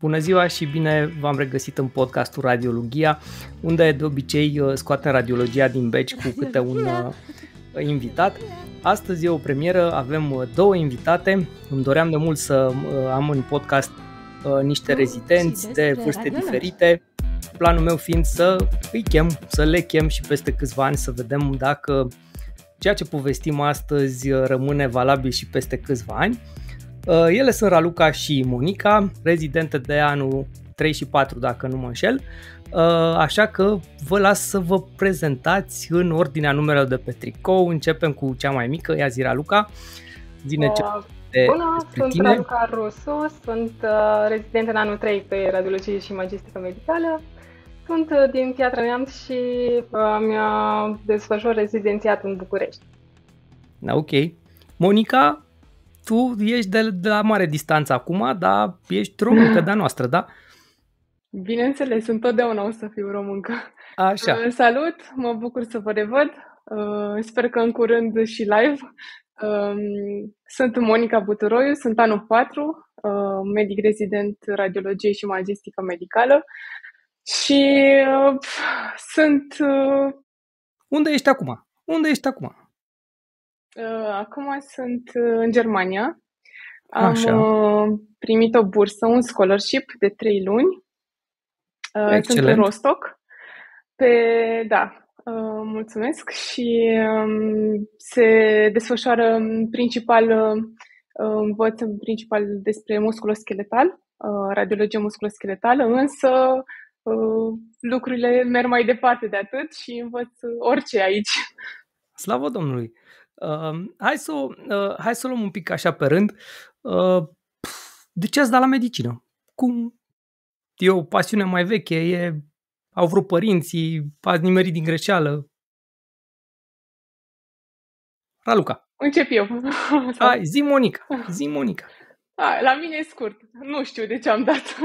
Bună ziua și bine v-am regăsit în podcastul Radiologia, unde de obicei uh, scoatem radiologia din beci cu câte un uh, invitat. Astăzi e o premieră, avem uh, două invitate. Îmi doream de mult să am în podcast niște rezidenți de vârste diferite. Planul meu fiind să îi chem, să le chem și peste câțiva ani să vedem dacă ceea ce povestim astăzi rămâne valabil și peste câțiva ani. Uh, ele sunt Raluca și Monica, rezidente de anul 3 și 4 dacă nu mă înșel, uh, așa că vă las să vă prezentați în ordinea numerelor de pe tricou. Începem cu cea mai mică, Ea zi Raluca. Zine uh, ce de Bună, sunt tine. Raluca Rusu, sunt uh, rezident în anul 3 pe radiologie și magistică medicală. Sunt uh, din Piatra Neamț și uh, mi-a desfășurat rezidențiat în București. Da, ok. Monica, tu ești de, de la mare distanță acum, dar ești româncă de-a noastră, da? Bineînțeles, întotdeauna o să fiu româncă. Așa. Uh, salut, mă bucur să vă revăd. Uh, sper că în curând și live. Um, sunt Monica Buturoiu, sunt anul 4, uh, medic rezident radiologie și magistică medicală și pf, sunt... Unde ești acum? Unde ești acum? Uh, acum sunt uh, în Germania. Am Așa. Uh, primit o bursă, un scholarship de trei luni. Excelent. Sunt în Rostock. Pe, da, mulțumesc. Și um, se desfășoară principal, învăț în principal despre musculoscheletal, radiologie musculoscheletală, însă lucrurile merg mai departe de atât și învăț orice aici. Slavă Domnului! Uh, hai, să, uh, hai să luăm un pic așa pe rând. Uh, de ce ați dat la medicină? Cum? E o pasiune mai veche, e, au vrut părinții, ați nimerit din greșeală. Raluca. Încep eu. Hai, zi Monica, zi Monica. la mine e scurt. Nu știu de ce am dat.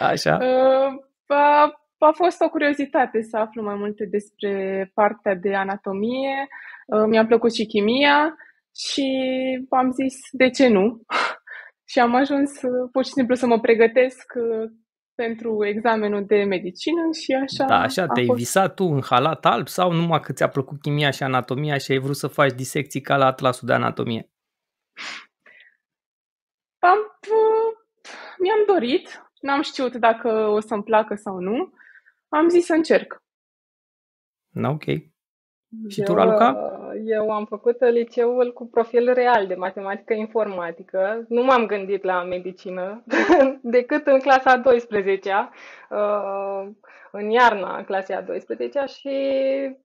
Așa. Uh, a fost o curiozitate să aflu mai multe despre partea de anatomie. Uh, mi-a plăcut și chimia și am zis de ce nu. și am ajuns uh, pur și simplu să mă pregătesc uh, pentru examenul de medicină și așa. Da, așa, te-ai fost. visat tu în halat alb sau numai că ți-a plăcut chimia și anatomia și ai vrut să faci disecții ca la atlasul de anatomie? Am, mi-am dorit, n-am știut dacă o să-mi placă sau nu am zis să încerc. Na, ok. Și tu, Raluca? Uh, eu am făcut liceul cu profil real de matematică informatică. Nu m-am gândit la medicină decât în clasa 12-a, uh, în iarna clasei a 12-a și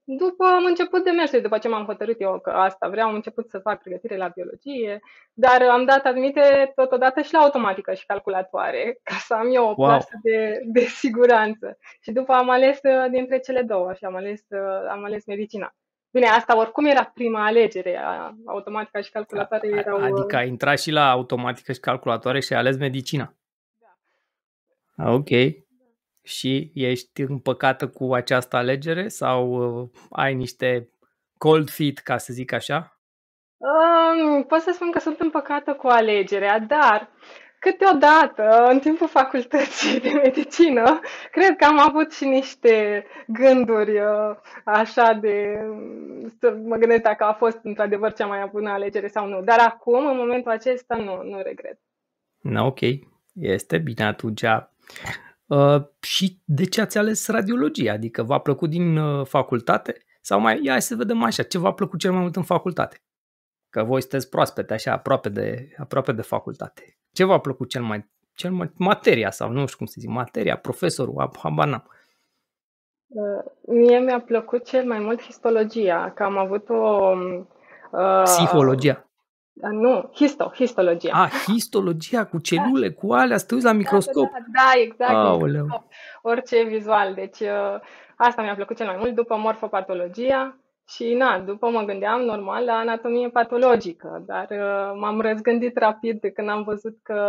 după am început de mers, După ce m-am hotărât eu că asta vreau, am început să fac pregătire la biologie, dar am dat admite totodată și la automatică și calculatoare, ca să am eu o plasă de, de siguranță. Și după am ales uh, dintre cele două și am ales, uh, am ales medicina. Bine, asta oricum era prima alegere, automatica și calculatoare erau... Adică a uh, intrat și la automatică și calculatoare și ai ales medicina. Da. Ok. Da. Și ești împăcată cu această alegere sau uh, ai niște cold feet, ca să zic așa? Um, pot să spun că sunt împăcată cu alegerea, dar Câteodată, în timpul facultății de medicină, cred că am avut și niște gânduri uh, așa de... Mă gândesc dacă a fost într-adevăr cea mai bună alegere sau nu. Dar acum, în momentul acesta, nu, nu regret. Na, ok. Este bine atunci. Uh, și de ce ați ales radiologia? Adică v-a plăcut din uh, facultate? Sau mai, ia să vedem așa, ce v-a plăcut cel mai mult în facultate? Că voi sunteți proaspete, așa, aproape de, aproape de facultate. Ce v-a plăcut cel mai, cel mai materia sau nu știu cum să zic, materia, profesorul, habar n-am. Uh, mie mi-a plăcut cel mai mult histologia, că am avut o... Uh, Psihologia. Uh, nu, histo, histologia. Ah, histologia cu celule, da. cu alea, stăuți la microscop. Da, da, da exact. Aoleu. Orice vizual. Deci uh, asta mi-a plăcut cel mai mult. După morfopatologia, și na, după mă gândeam normal la anatomie patologică, dar uh, m-am răzgândit rapid de când am văzut că,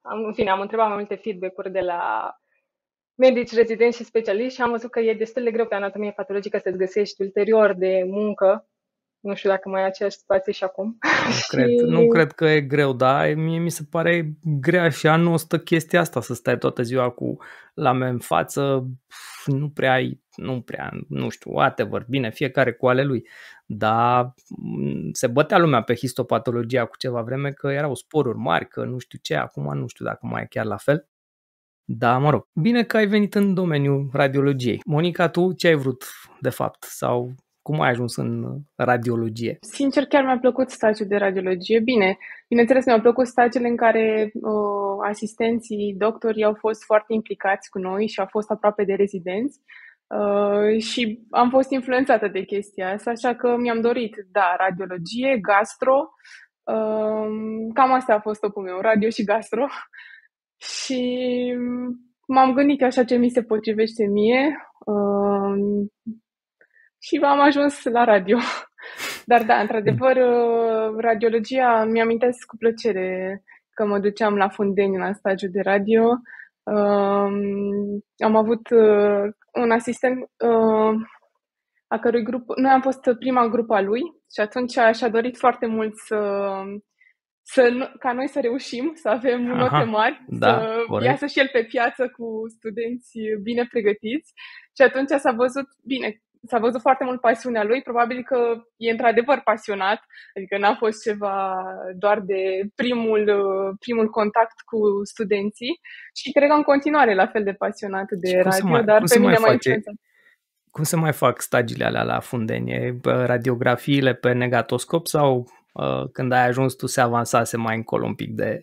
am, în fine, am întrebat mai multe feedback-uri de la medici, rezidenți și specialiști și am văzut că e destul de greu pe anatomie patologică să-ți găsești ulterior de muncă. Nu știu dacă mai e aceeași situație și acum. Nu, cred, și... nu cred că e greu, da mie mi se pare grea și anul ăsta chestia asta, să stai toată ziua cu lame în față, nu prea ai nu prea, nu știu, whatever, bine, fiecare cu ale lui. Dar mm, se bătea lumea pe histopatologia cu ceva vreme că erau sporuri mari, că nu știu ce, acum nu știu dacă mai e chiar la fel. Da, mă rog, bine că ai venit în domeniul radiologiei. Monica, tu ce ai vrut de fapt sau cum ai ajuns în radiologie? Sincer, chiar mi-a plăcut stagiul de radiologie. Bine, bineînțeles, mi-au plăcut stagiile în care uh, asistenții, doctorii au fost foarte implicați cu noi și au fost aproape de rezidenți. Uh, și am fost influențată de chestia asta, așa că mi-am dorit, da, radiologie, gastro. Uh, cam asta a fost topul meu, radio și gastro. și m-am gândit așa ce mi se potrivește mie uh, și am ajuns la radio. Dar da, într-adevăr, uh, radiologia mi-amintesc cu plăcere că mă duceam la Fundeni la stagiu de radio. Um, am avut uh, un asistent uh, a cărui grup, noi am fost prima grupă a lui și atunci și-a dorit foarte mult să, să, ca noi să reușim, să avem Aha, note mari, da, să iasă și el pe piață cu studenți bine pregătiți și atunci s-a văzut, bine, s-a văzut foarte mult pasiunea lui, probabil că e într-adevăr pasionat, adică n-a fost ceva doar de primul, primul contact cu studenții și cred că în continuare la fel de pasionat de radio, mai, dar pe mine mai face, Cum se mai fac stagiile alea la fundenie? Radiografiile pe negatoscop sau uh, când ai ajuns tu se avansase mai încolo un pic de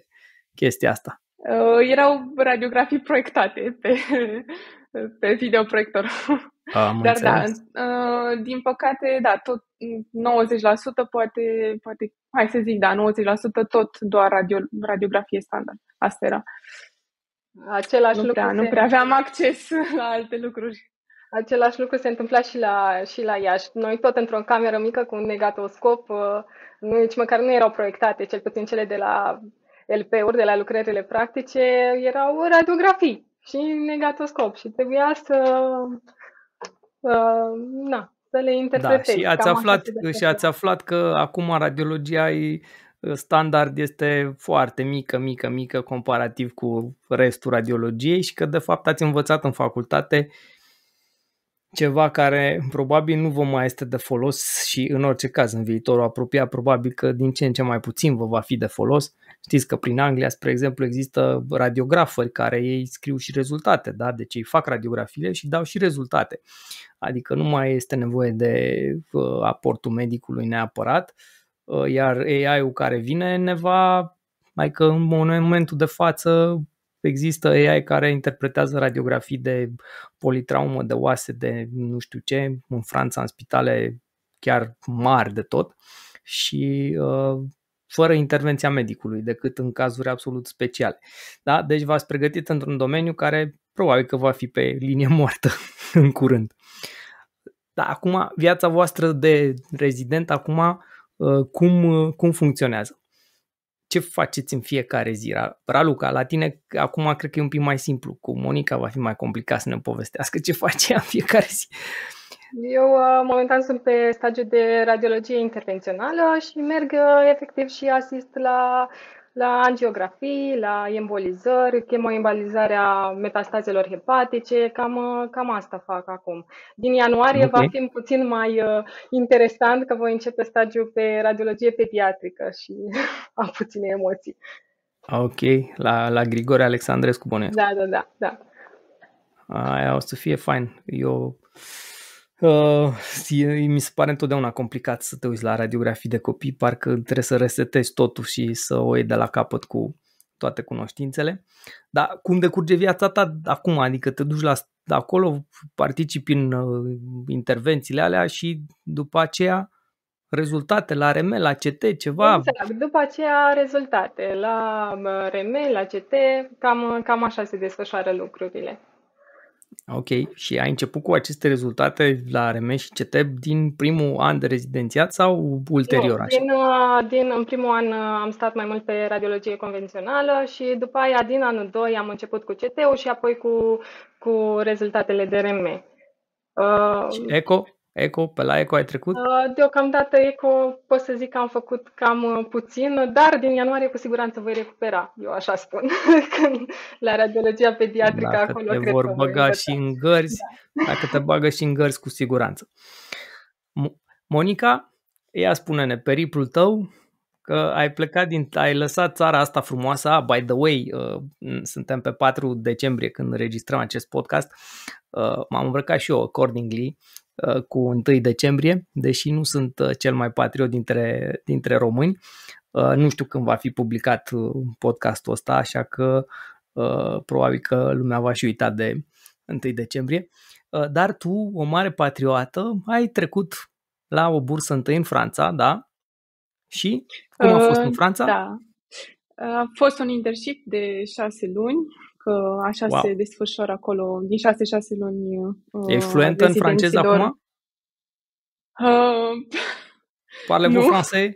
chestia asta? Uh, erau radiografii proiectate pe, pe videoproiector. Ah, am Dar da, înțeles. da, din păcate, da, tot 90% mm, poate, poate, hai să zic, da, 90% tot doar radio, radiografie standard. Asta era. Același nu lucru prea, se... Nu prea aveam acces la alte lucruri. Același lucru se întâmpla și la, și la Iași. Noi tot într-o cameră mică cu un negatoscop, nu, uh, nici măcar nu erau proiectate, cel puțin cele de la LP-uri, de la lucrările practice, erau radiografii și negatoscop și trebuia să Uh, na, să le interpretezi. Da, și ați aflat, și ați aflat că acum radiologia e uh, standard este foarte mică, mică, mică comparativ cu restul radiologiei și că de fapt ați învățat în facultate ceva care probabil nu vă mai este de folos și în orice caz în viitorul apropiat probabil că din ce în ce mai puțin vă va fi de folos. Uh, Știți că prin Anglia, spre exemplu, există radiografări care ei scriu și rezultate, da? deci ei fac radiografiile și dau și rezultate. Adică nu mai este nevoie de uh, aportul medicului neapărat, uh, iar AI-ul care vine ne va, mai că în momentul de față există AI care interpretează radiografii de politraumă, de oase, de nu știu ce, în Franța, în spitale chiar mari de tot și uh, fără intervenția medicului, decât în cazuri absolut speciale. Da? Deci v-ați pregătit într-un domeniu care probabil că va fi pe linie moartă în curând. Dar acum, viața voastră de rezident, acum, uh, cum, uh, cum funcționează? Ce faceți în fiecare zi? Raluca, la tine acum cred că e un pic mai simplu. Cu Monica va fi mai complicat să ne povestească ce face în fiecare zi. Eu uh, momentan sunt pe stagiu de radiologie intervențională și merg uh, efectiv și asist la, la angiografii, la embolizări, chemoembolizarea metastazelor hepatice, cam, uh, cam asta fac acum. Din ianuarie okay. va fi puțin mai interesant că voi începe stagiu pe radiologie pediatrică și am puține emoții. Ok, la, la Grigore Alexandrescu Bonescu. Da, da, da, da. Aia o să fie fain. Eu Uh, mi se pare întotdeauna complicat să te uiți la radiografii de copii, parcă trebuie să resetezi totul și să o iei de la capăt cu toate cunoștințele. Dar cum decurge viața ta acum, adică te duci la acolo, participi în uh, intervențiile alea și după aceea rezultate la RM, la CT, ceva? Exact, după aceea rezultate la uh, RM, la CT, cam, cam așa se desfășoară lucrurile. Ok, și ai început cu aceste rezultate la RM și CT din primul an de rezidențiat sau ulterior? Nu, așa? Din, uh, din, în primul an uh, am stat mai mult pe radiologie convențională și după aia din anul 2 am început cu CT-ul și apoi cu, cu rezultatele de RM. Uh, și ECO? Eco, pe la Eco ai trecut? Uh, deocamdată Eco pot să zic că am făcut cam uh, puțin, dar din ianuarie cu siguranță voi recupera, eu așa spun, când la radiologia pediatrică dacă acolo te cred vor că băga și în gărzi, da. dacă te bagă și în gărzi cu siguranță. Monica, ea spune-ne periplul tău, că ai plecat din, ai lăsat țara asta frumoasă, ah, by the way, uh, suntem pe 4 decembrie când înregistrăm acest podcast, uh, m-am îmbrăcat și eu accordingly, Uh, cu 1 decembrie, deși nu sunt uh, cel mai patriot dintre, dintre români. Uh, nu știu când va fi publicat podcastul ăsta, așa că probabil că lumea va și uita de 1 decembrie. Dar tu, o mare patriotă, ai trecut la o bursă întâi în Franța, da? Și cum a fost în Franța? Da. A fost un internship de șase luni că așa wow. se desfășoară acolo din 6-6 luni. Uh, e fluentă în franceză acum? Uh, Parle-vous français?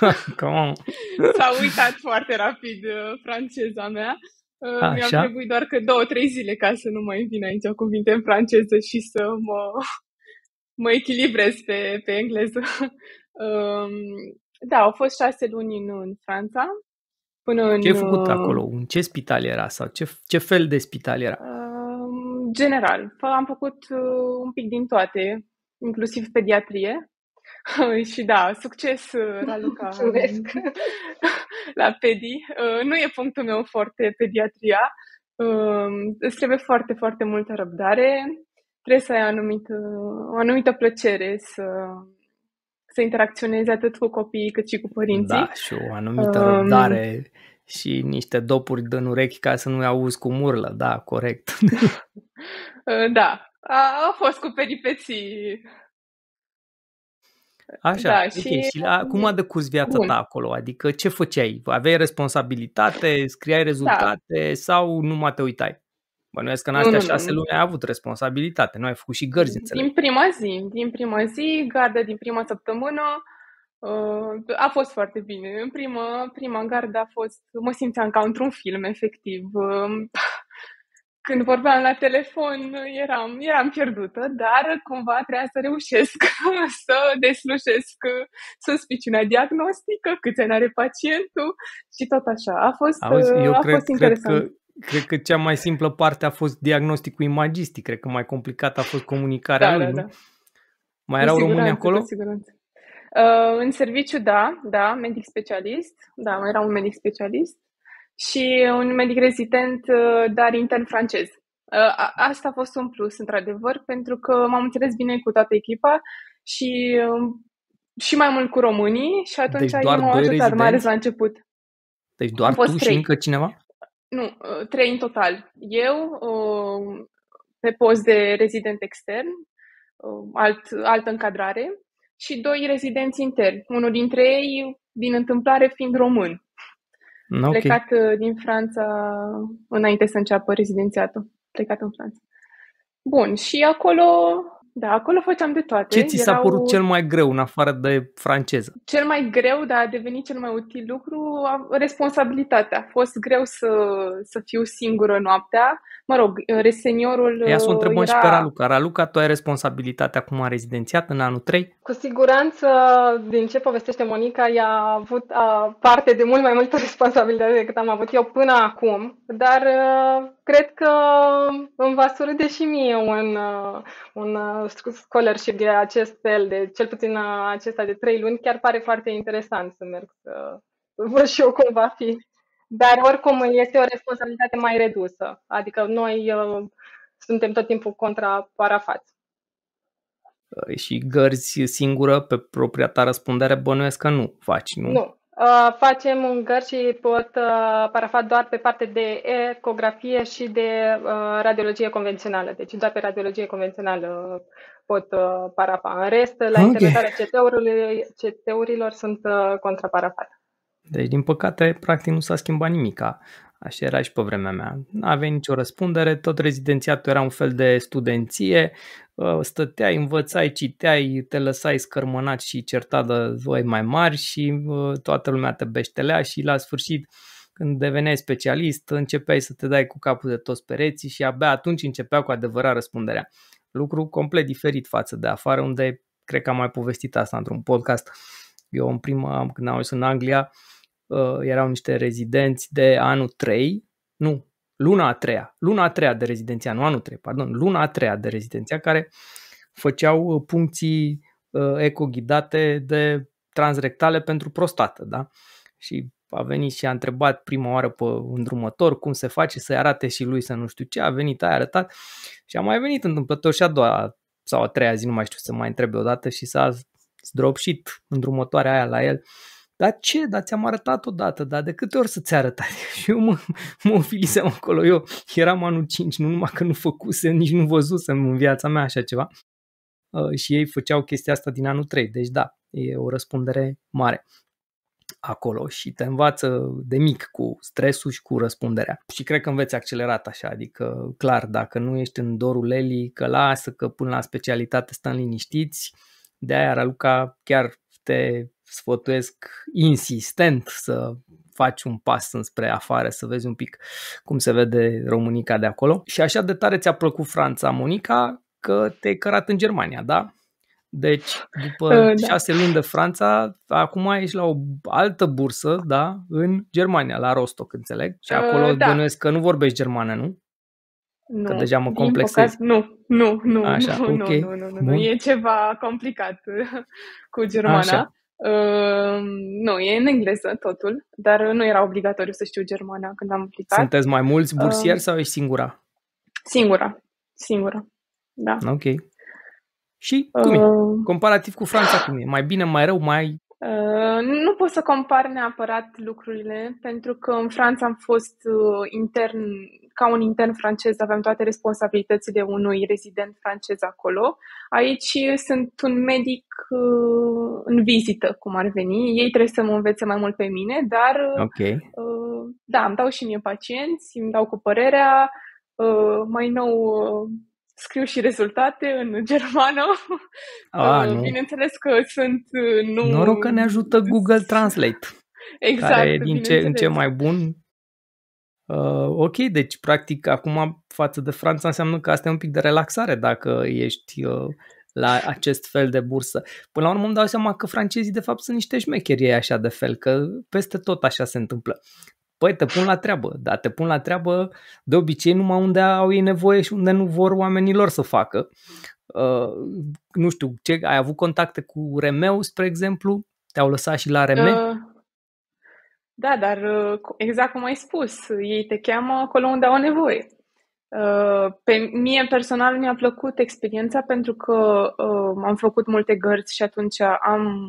S-a uitat foarte rapid uh, franceza mea. Uh, mi a trebuit doar că două, trei zile ca să nu mai vin aici cuvinte în franceză și să mă, mă echilibrez pe, pe engleză. Uh, da, au fost șase luni în, în Franța, Până în, ce ai făcut uh, acolo? În ce spital era sau ce, ce fel de spital era? Um, general, am făcut uh, un pic din toate, inclusiv pediatrie. și da, succes, uh, Raluca, la pedi. Nu e punctul meu foarte pediatria. Um, îți trebuie foarte, foarte multă răbdare. Trebuie să ai anumit, o anumită plăcere să să interacționezi atât cu copiii cât și cu părinții. Da, și o anumită um, răbdare și niște dopuri în urechi ca să nu-i auzi cu murlă, da, corect. da, a, a fost cu peripeții. Așa, da, okay. și, și la, cum a decurs viața bun. ta acolo? Adică ce făceai? Aveai responsabilitate, scriai rezultate da. sau numai te uitai? Bănuiesc că în astea nu, șase luni ai avut responsabilitate, nu ai făcut și gărzi, înțeleg. Din prima zi, din prima zi, gardă din prima săptămână, uh, a fost foarte bine. În prima, prima gardă a fost, mă simțeam ca într-un film, efectiv. Um, când vorbeam la telefon eram, eram pierdută, dar cumva trebuia să reușesc să deslușesc suspiciunea diagnostică, câți ani are pacientul și tot așa. A fost, Auzi, eu uh, a cred, fost interesant. Cred că cred că cea mai simplă parte a fost diagnosticul imagistic, cred că mai complicat a fost comunicarea da, lui, da, nu? Da. Mai erau români acolo? Uh, în serviciu, da, da, medic specialist, da, mai era un medic specialist și un medic rezident, uh, dar intern francez. Uh, asta a fost un plus, într-adevăr, pentru că m-am înțeles bine cu toată echipa și uh, și mai mult cu românii și atunci deci doar ei m-au ajutat, mai ales la început. Deci doar tu trei. și încă cineva? nu, ă, trei în total. Eu, ă, pe post de rezident extern, ă, alt, altă încadrare, și doi rezidenți interni, unul dintre ei, din întâmplare, fiind român, okay. plecat din Franța înainte să înceapă rezidențiatul, plecat în Franța. Bun, și acolo da, acolo făceam de toate. Ce ți s-a Erau... părut cel mai greu, în afară de franceză? Cel mai greu, dar a devenit cel mai util lucru, a, responsabilitatea. A fost greu să, să fiu singură noaptea. Mă rog, reseniorul Ia să o întrebăm era... și pe Raluca. Raluca, tu ai responsabilitatea cum a rezidențiat în anul 3? Cu siguranță, din ce povestește Monica, ea a avut a, parte de mult mai multă responsabilitate decât am avut eu până acum, dar a, uh, cred că îmi va surâde și mie un, uh, un uh, scholarship de acest fel, de cel puțin uh, acesta de trei luni, chiar pare foarte interesant să merg să văd și eu cum va fi. Dar oricum este o responsabilitate mai redusă, adică noi suntem tot timpul contra parafați. Și gărzi singură pe propria ta răspundere bănuiesc că nu faci, nu? Nu, Uh, facem un găr și pot uh, parafa doar pe parte de ecografie și de uh, radiologie convențională. Deci doar pe radiologie convențională pot uh, parafa. În rest, la okay. interpretarea CT-urilor, CT-urilor sunt uh, contraparafate. Deci, din păcate, practic nu s-a schimbat nimica. Așa era și pe vremea mea. Nu avea nicio răspundere, tot rezidențiatul era un fel de studenție, ă, stăteai, învățai, citeai, te lăsai scărmănat și certat de voi mai mari și ă, toată lumea te beștelea și la sfârșit când deveneai specialist, începeai să te dai cu capul de toți pereții și abia atunci începea cu adevărat răspunderea. Lucru complet diferit față de afară, unde cred că am mai povestit asta într-un podcast. Eu în prima, când am ajuns în Anglia, uh, erau niște rezidenți de anul 3, nu, luna a treia, luna a treia de rezidenția, nu anul 3, pardon, luna a treia de rezidenția, care făceau uh, puncții uh, ecoghidate de transrectale pentru prostată, da? Și a venit și a întrebat prima oară pe îndrumător cum se face să-i arate și lui să nu știu ce, a venit, a arătat și a mai venit întâmplător și a doua sau a treia zi, nu mai știu, să mai întrebe odată și s-a zdropșit îndrumătoarea aia la el dar ce? Dar ți-am arătat odată, dar de câte ori să-ți arăt? Adică și eu mă, mă ofilisem acolo, eu eram anul 5, nu numai că nu făcuse nici nu văzusem în viața mea așa ceva. Uh, și ei făceau chestia asta din anul 3, deci da, e o răspundere mare acolo și te învață de mic cu stresul și cu răspunderea. Și cred că înveți accelerat așa, adică clar, dacă nu ești în dorul Eli, că lasă, că până la specialitate stăm liniștiți, de aia Raluca chiar te sfătuiesc insistent să faci un pas înspre afară, să vezi un pic cum se vede Românica de acolo. Și așa de tare ți-a plăcut Franța, Monica, că te-ai cărat în Germania, da? Deci, după uh, da. șase luni de Franța, acum ești la o altă bursă, da, în Germania, la Rostock, înțeleg? Și ă, acolo da. bănuiesc că nu vorbești germană, nu? Nu, că deja mă complexez. Păcat, nu, nu, nu, Așa, nu, okay. nu, nu, nu, nu, nu, e ceva complicat cu germana. Așa. Ehm, nu, e în engleză totul, dar nu era obligatoriu să știu germana când am aplicat. Sunteți mai mulți ehm, bursieri uh, sau ești singura? Singura, singura, da. Ok. Și cum uh, e? Ehm, Comparativ cu Franța, cum e? Mai bine, mai rău, mai Uh, nu pot să compar neapărat lucrurile, pentru că în Franța am fost uh, intern, ca un intern francez, aveam toate responsabilitățile unui rezident francez acolo. Aici sunt un medic uh, în vizită, cum ar veni. Ei trebuie să mă învețe mai mult pe mine, dar okay. da, îmi dau și mie pacienți, îmi dau cu părerea. Mai nou scriu și rezultate în germană. A, ah, uh, nu. Bineînțeles că sunt uh, nu... Noroc că ne ajută Google Translate. Exact. Care e din ce în ce mai bun. Uh, ok, deci practic acum față de Franța înseamnă că asta e un pic de relaxare dacă ești uh, la acest fel de bursă. Până la urmă îmi dau seama că francezii de fapt sunt niște șmecherii așa de fel, că peste tot așa se întâmplă. Păi, te pun la treabă, dar te pun la treabă de obicei numai unde au ei nevoie și unde nu vor oamenilor să facă. Uh, nu știu, ce, ai avut contacte cu Remeu, spre exemplu? Te-au lăsat și la Reme? Uh, da, dar uh, exact cum ai spus, ei te cheamă acolo unde au nevoie. Uh, pe mie personal mi-a plăcut experiența pentru că uh, am făcut multe gărți și atunci am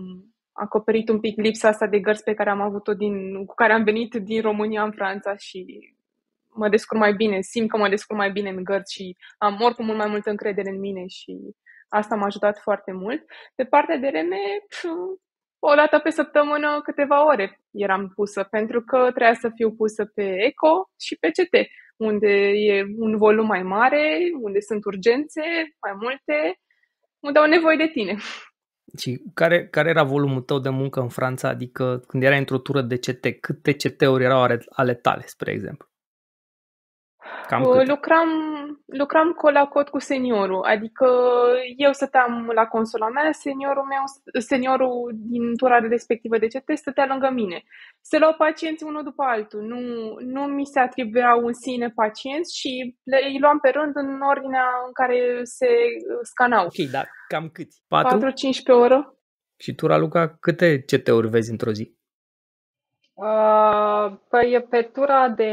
acoperit un pic lipsa asta de gărzi pe care am avut-o din, cu care am venit din România în Franța și mă descurc mai bine, simt că mă descurc mai bine în gărzi și am oricum mult mai multă încredere în mine și asta m-a ajutat foarte mult. Pe partea de reme, o dată pe săptămână, câteva ore eram pusă, pentru că trebuia să fiu pusă pe ECO și pe CT, unde e un volum mai mare, unde sunt urgențe mai multe, unde au nevoie de tine. Și care, care era volumul tău de muncă în Franța? Adică când era într-o tură de CT, câte CT-uri erau ale, ale tale, spre exemplu? Cam uh, lucram, lucram cu la cot cu seniorul, adică eu stăteam la consola mea, seniorul meu, seniorul din tura respectivă de CT stătea lângă mine. Se luau pacienți unul după altul, nu, nu mi se atribuiau în sine pacienți și le, îi luam pe rând în ordinea în care se scanau. Ok, dar cam cât? 4? 4-5 pe oră. Și tu, Luca, câte CT-uri vezi într-o zi? Uh, păi pe tura de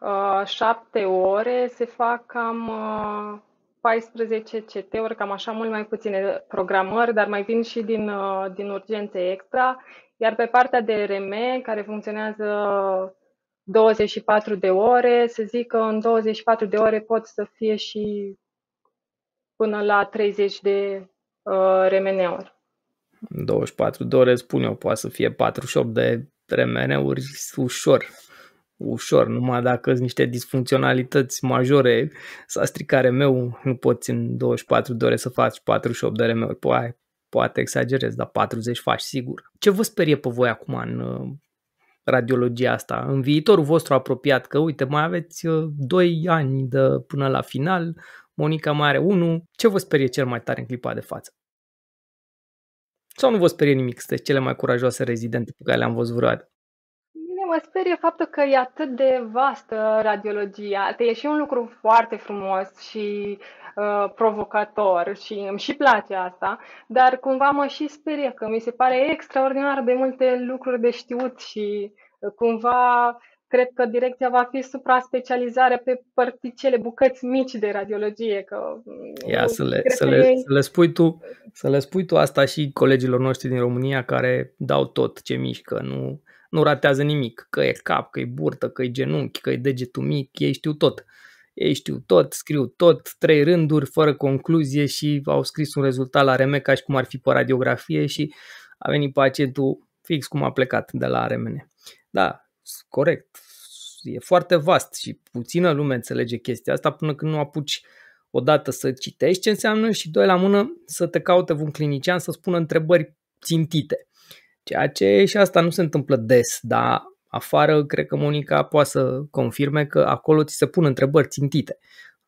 uh, șapte ore se fac cam uh, 14 CT-uri, cam așa mult mai puține programări, dar mai vin și din, uh, din urgențe extra. Iar pe partea de RM, care funcționează 24 de ore, să zic că în 24 de ore pot să fie și până la 30 de uh, remene-uri. 24 de ore, spun eu, poate să fie 48 de remeneuri uri ușor ușor, numai dacă sunt niște disfuncționalități majore, să stricare meu, nu poți în 24 de ore să faci 48 de remeuri, păi, poate, poate exagerez, dar 40 faci sigur. Ce vă sperie pe voi acum în uh, radiologia asta, în viitorul vostru apropiat, că uite, mai aveți 2 uh, ani de până la final, Monica mai are 1, ce vă sperie cel mai tare în clipa de față? Sau nu vă sperie nimic, sunteți cele mai curajoase rezidente pe care le-am văzut vreodată? mă sperie faptul că e atât de vastă radiologia. Te e și un lucru foarte frumos și uh, provocator și îmi și place asta, dar cumva mă și sperie că mi se pare extraordinar de multe lucruri de știut și uh, cumva cred că direcția va fi supra-specializare pe particele, bucăți mici de radiologie. Că mm, Ia să le, să, le, ei... să, le spui tu, să le spui tu asta și colegilor noștri din România care dau tot ce mișcă, nu nu ratează nimic, că e cap, că e burtă, că e genunchi, că e degetul mic, ei știu tot. Ei știu tot, scriu tot, trei rânduri, fără concluzie și au scris un rezultat la RM ca și cum ar fi pe radiografie și a venit pacientul fix cum a plecat de la RMN. Da, corect, e foarte vast și puțină lume înțelege chestia asta până când nu apuci odată să citești ce înseamnă și doi la mână să te caute un clinician să spună întrebări țintite. Ceea ce și asta nu se întâmplă des, dar afară cred că Monica poate să confirme că acolo ți se pun întrebări țintite.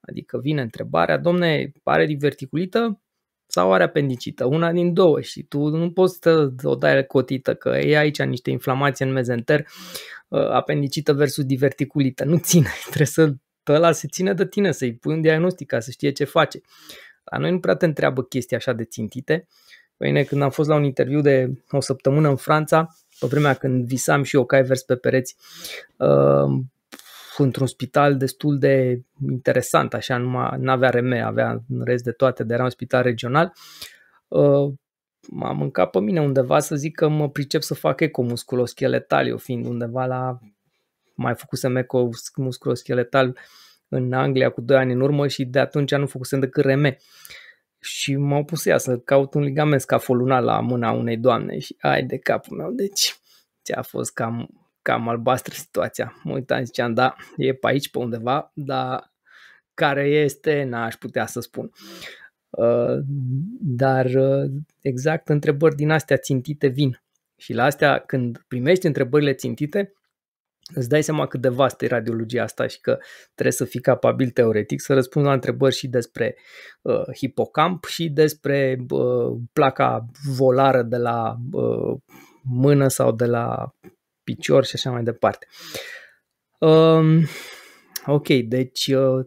Adică vine întrebarea, domne, pare diverticulită sau are apendicită? Una din două și tu nu poți să o dai cotită, că e aici niște inflamații în mezenter, uh, apendicită versus diverticulită. Nu ține, trebuie să ăla se ține de tine, să-i pui un diagnostic ca să știe ce face. La noi nu prea te întreabă chestii așa de țintite, uh, Păi când am fost la un interviu de o săptămână în Franța, pe vremea când visam și eu cai vers pe pereți, uh, într-un spital destul de interesant, așa, nu avea reme, avea în rest de toate, dar era un spital regional, uh, m-a mâncat pe mine undeva să zic că mă pricep să fac eco musculoscheletal, eu fiind undeva la, mai făcusem eco musculoscheletal în Anglia cu 2 ani în urmă și de atunci nu făcusem decât reme. Uh, și m-au pus ea să caut un ligament scafolunal la mâna unei doamne și ai de capul meu, deci ce a fost cam, cam albastră situația. Mă uitam, ziceam, da, e pe aici, pe undeva, dar care este, n-aș putea să spun. Uh, dar uh, exact întrebări din astea țintite vin. Și la astea, când primești întrebările țintite, îți dai seama cât de vastă e radiologia asta și că trebuie să fii capabil teoretic să răspunzi la întrebări și despre uh, hipocamp și despre uh, placa volară de la uh, mână sau de la picior și așa mai departe. Uh, ok, deci, uh,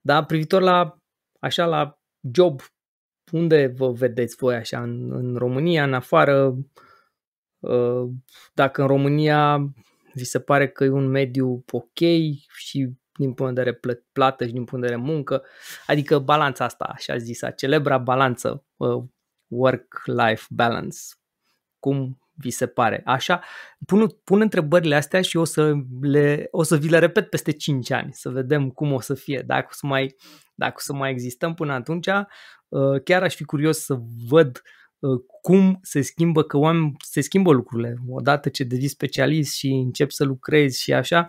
da, privitor la, așa, la job, unde vă vedeți voi așa în, în România, în afară, uh, dacă în România vi se pare că e un mediu ok și din punct de vedere plată și din punct de vedere muncă, adică balanța asta, așa zisa, celebra balanță, uh, work-life balance, cum vi se pare. Așa, pun, pun întrebările astea și o să, le, o să vi le repet peste 5 ani, să vedem cum o să fie, dacă o să mai, dacă o să mai existăm până atunci. Uh, chiar aș fi curios să văd uh, Uh, cum se schimbă, că oameni se schimbă lucrurile. Odată ce devii specialist și începi să lucrezi și așa,